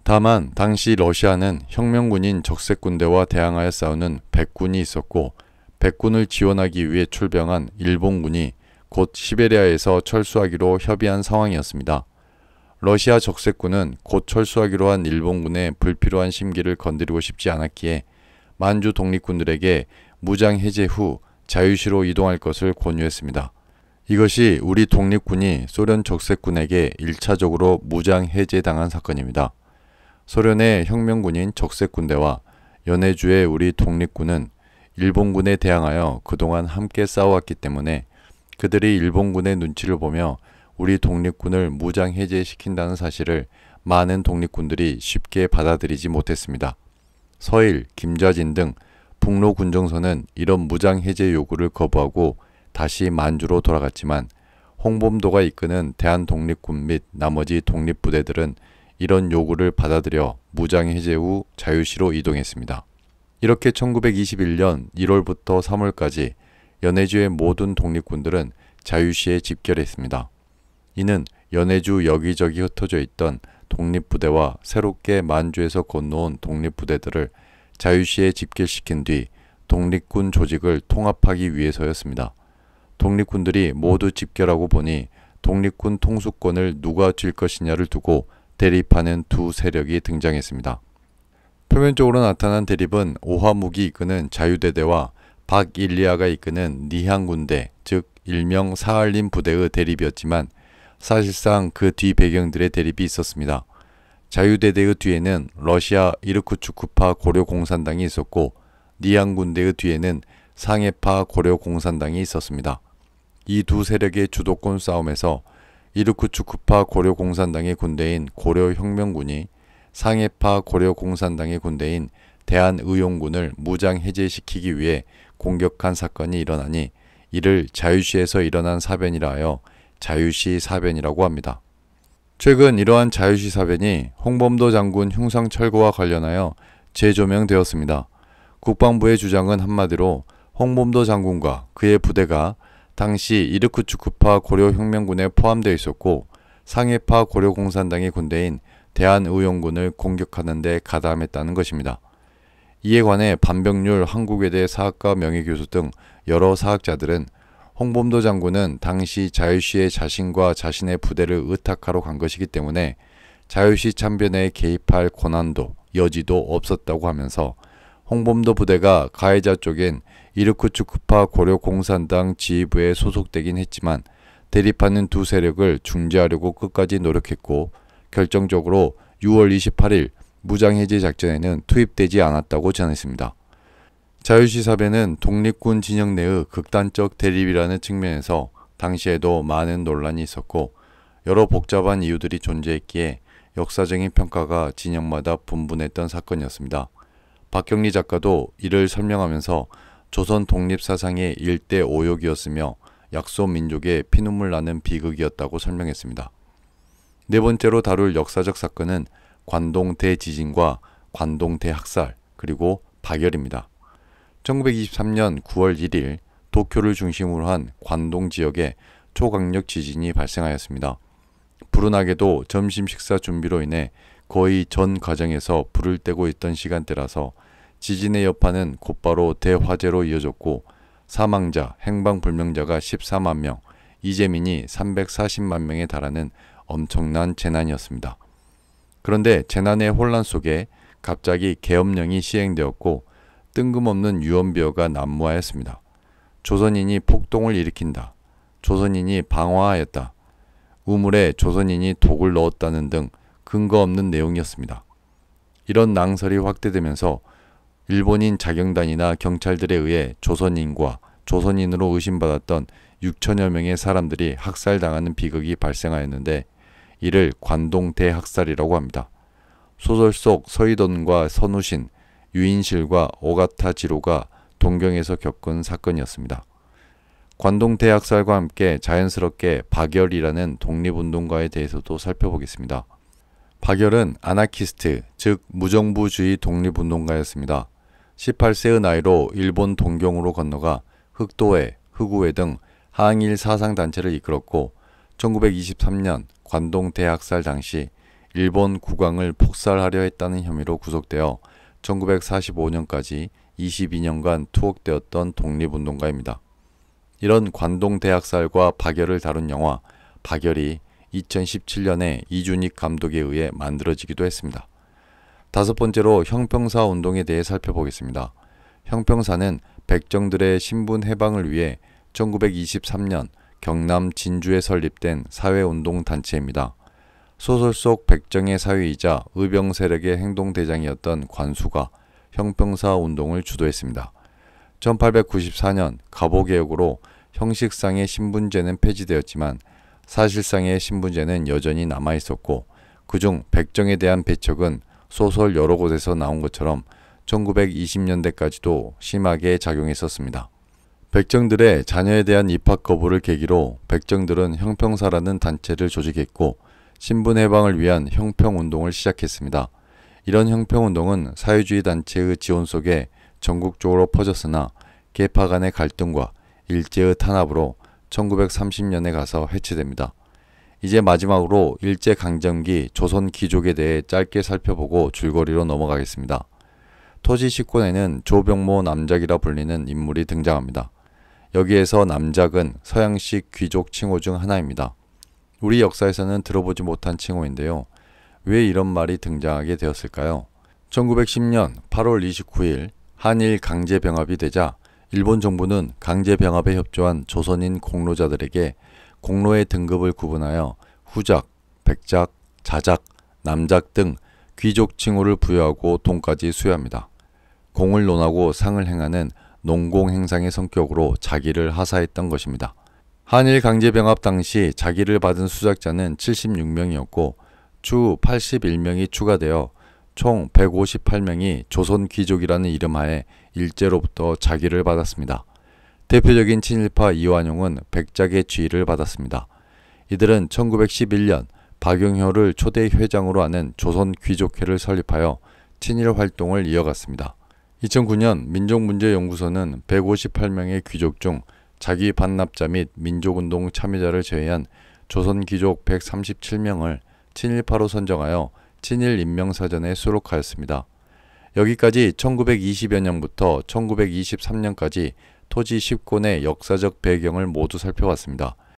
다만 당시 러시아는 혁명군인 적색 군대와 대항하여 싸우는 백군이 있었고 백군을 지원하기 위해 출병한 일본군이 곧 시베리아에서 철수하기로 협의한 상황이었습니다. 러시아 적색군은 곧 철수하기로 한 일본군의 불필요한 심기를 건드리고 싶지 않았기에 만주 독립군들에게 무장 해제 후 자유시로 이동할 것을 권유했습니다. 이것이 우리 독립군이 소련 적색군에게 1차적으로 무장 해제당한 사건입니다. 소련의 혁명군인 적색군대와 연해주의 우리 독립군은 일본군에 대항하여 그동안 함께 싸워왔기 때문에 그들이 일본군의 눈치를 보며 우리 독립군을 무장 해제시킨다는 사실을 많은 독립군들이 쉽게 받아들이지 못했습니다. 서일, 김좌진 등 북로 군정선은 이런 무장 해제 요구를 거부하고 다시 만주로 돌아갔지만 홍범도가 이끄는 대한 독립군 및 나머지 독립부대들은 이런 요구를 받아들여 무장 해제 후 자유시로 이동했습니다. 이렇게 1921년 1월부터 3월까지 연해주의 모든 독립군들은 자유시에 집결했습니다. 이는 연해주 여기저기 흩어져 있던 독립부대와 새롭게 만주에서 건너온 독립부대들을 자유시에 집결시킨 뒤 독립군 조직을 통합하기 위해서였습니다. 독립군들이 모두 집결하고 보니 독립군 통수권을 누가 쥘 것이냐를 두고 대립하는 두 세력이 등장했습니다. 표면적으로 나타난 대립은 오화묵이 이끄는 자유대대와 박일리아가 이끄는 니향군대 즉 일명 사할린 부대의 대립이었지만 사실상 그 뒤 배경들의 대립이 있었습니다. 자유대대의 뒤에는 러시아 이르쿠츠크파 고려공산당이 있었고 니향군대의 뒤에는 상해파 고려공산당이 있었습니다. 이 두 세력의 주도권 싸움에서 이르쿠츠 쿠파 고려공산당의 군대인 고려혁명군이 상해파 고려공산당의 군대인 대한의용군을 무장해제시키기 위해 공격한 사건이 일어나니 이를 자유시에서 일어난 사변이라 하여 자유시 사변이라고 합니다. 최근 이러한 자유시 사변이 홍범도 장군 흉상 철거와 관련하여 재조명되었습니다. 국방부의 주장은 한마디로 홍범도 장군과 그의 부대가 당시 이르쿠츠크파 고려혁명군에 포함되어 있었고 상해파 고려공산당의 군대인 대한의용군을 공격하는 데 가담했다는 것입니다. 이에 관해 반병률 한국외대 사학과 명예교수 등 여러 사학자들은 홍범도 장군은 당시 자유시의 자신과 자신의 부대를 의탁하러 간 것이기 때문에 자유시 참변에 개입할 권한도 여지도 없었다고 하면서 홍범도 부대가 가해자 쪽엔 이르쿠츠크파 고려공산당 지휘부에 소속되긴 했지만 대립하는 두 세력을 중재하려고 끝까지 노력했고 결정적으로 6월 28일 무장해제 작전에는 투입되지 않았다고 전했습니다. 자유시사배는 독립군 진영 내의 극단적 대립이라는 측면에서 당시에도 많은 논란이 있었고 여러 복잡한 이유들이 존재했기에 역사적인 평가가 진영마다 분분했던 사건이었습니다. 박경리 작가도 이를 설명하면서 조선 독립사상의 일대 오욕이었으며 약소민족의 피눈물 나는 비극이었다고 설명했습니다. 네 번째로 다룰 역사적 사건은 관동 대지진과 관동 대학살 그리고 박열입니다. 1923년 9월 1일 도쿄를 중심으로 한 관동 지역에 초강력 지진이 발생하였습니다. 불운하게도 점심 식사 준비로 인해 거의 전과정에서 불을 떼고 있던 시간대라서 지진의 여파는 곧바로 대화재로 이어졌고 사망자, 행방불명자가 14만 명, 이재민이 340만 명에 달하는 엄청난 재난이었습니다. 그런데 재난의 혼란 속에 갑자기 계엄령이 시행되었고 뜬금없는 유언비어가 난무하였습니다. 조선인이 폭동을 일으킨다. 조선인이 방화하였다. 우물에 조선인이 독을 넣었다는 등 근거 없는 내용이었습니다. 이런 낭설이 확대되면서 일본인 자경단이나 경찰들에 의해 조선인과 조선인으로 의심받았던 6천여 명의 사람들이 학살당하는 비극이 발생하였는데 이를 관동 대학살이라고 합니다. 소설 속 서희돈과 선우신, 유인실과 오가타 지로가 동경에서 겪은 사건이었습니다. 관동 대학살과 함께 자연스럽게 박열이라는 독립운동가에 대해서도 살펴보겠습니다. 박열은 아나키스트, 즉 무정부주의 독립운동가였습니다. 18세의 나이로 일본 동경으로 건너가 흑도회, 흑우회 등 항일 사상단체를 이끌었고 1923년 관동 대학살 당시 일본 국왕을 폭살하려 했다는 혐의로 구속되어 1945년까지 22년간 투옥되었던 독립운동가입니다. 이런 관동 대학살과 박열을 다룬 영화 박열이 2017년에 이준익 감독에 의해 만들어지기도 했습니다. 다섯 번째로 형평사 운동에 대해 살펴보겠습니다. 형평사는 백정들의 신분 해방을 위해 1923년 경남 진주에 설립된 사회운동 단체입니다. 소설 속 백정의 사위이자 의병 세력의 행동대장이었던 관수가 형평사 운동을 주도했습니다. 1894년 가보개혁으로 형식상의 신분제는 폐지되었지만 사실상의 신분제는 여전히 남아있었고 그중 백정에 대한 배척은 소설 여러 곳에서 나온 것처럼 1920년대까지도 심하게 작용했었습니다. 백정들의 자녀에 대한 입학 거부를 계기로 백정들은 형평사라는 단체를 조직했고 신분 해방을 위한 형평운동을 시작했습니다. 이런 형평운동은 사회주의 단체의 지원 속에 전국적으로 퍼졌으나 계파 간의 갈등과 일제의 탄압으로 1930년에 가서 해체됩니다. 이제 마지막으로 일제강점기 조선 귀족에 대해 짧게 살펴보고 줄거리로 넘어가겠습니다. 토지 식권에는 조병모 남작이라 불리는 인물이 등장합니다. 여기에서 남작은 서양식 귀족 칭호 중 하나입니다. 우리 역사에서는 들어보지 못한 칭호인데요. 왜 이런 말이 등장하게 되었을까요? 1910년 8월 29일 한일 강제병합이 되자 일본 정부는 강제병합에 협조한 조선인 공로자들에게 공로의 등급을 구분하여 후작, 백작, 자작, 남작 등 귀족 칭호를 부여하고 돈까지 수여합니다. 공을 논하고 상을 행하는 농공행상의 성격으로 자기를 하사했던 것입니다. 한일 강제병합 당시 자기를 받은 수작자는 76명이었고 추후 81명이 추가되어 총 158명이 조선 귀족이라는 이름하에 일제로부터 자기를 받았습니다. 대표적인 친일파 이완용은 백작의 지휘를 받았습니다. 이들은 1911년 박용효를 초대 회장으로 하는 조선 귀족회를 설립하여 친일 활동을 이어갔습니다. 2009년 민족문제연구소는 158명의 귀족 중 자기 반납자 및 민족운동 참여자를 제외한 조선 귀족 137명을 친일파로 선정하여 친일 인명사전에 수록하였습니다. 여기까지 1920여 년부터 1923년까지 토지 10권의 역사적 배경을 모두 살펴봤습니다.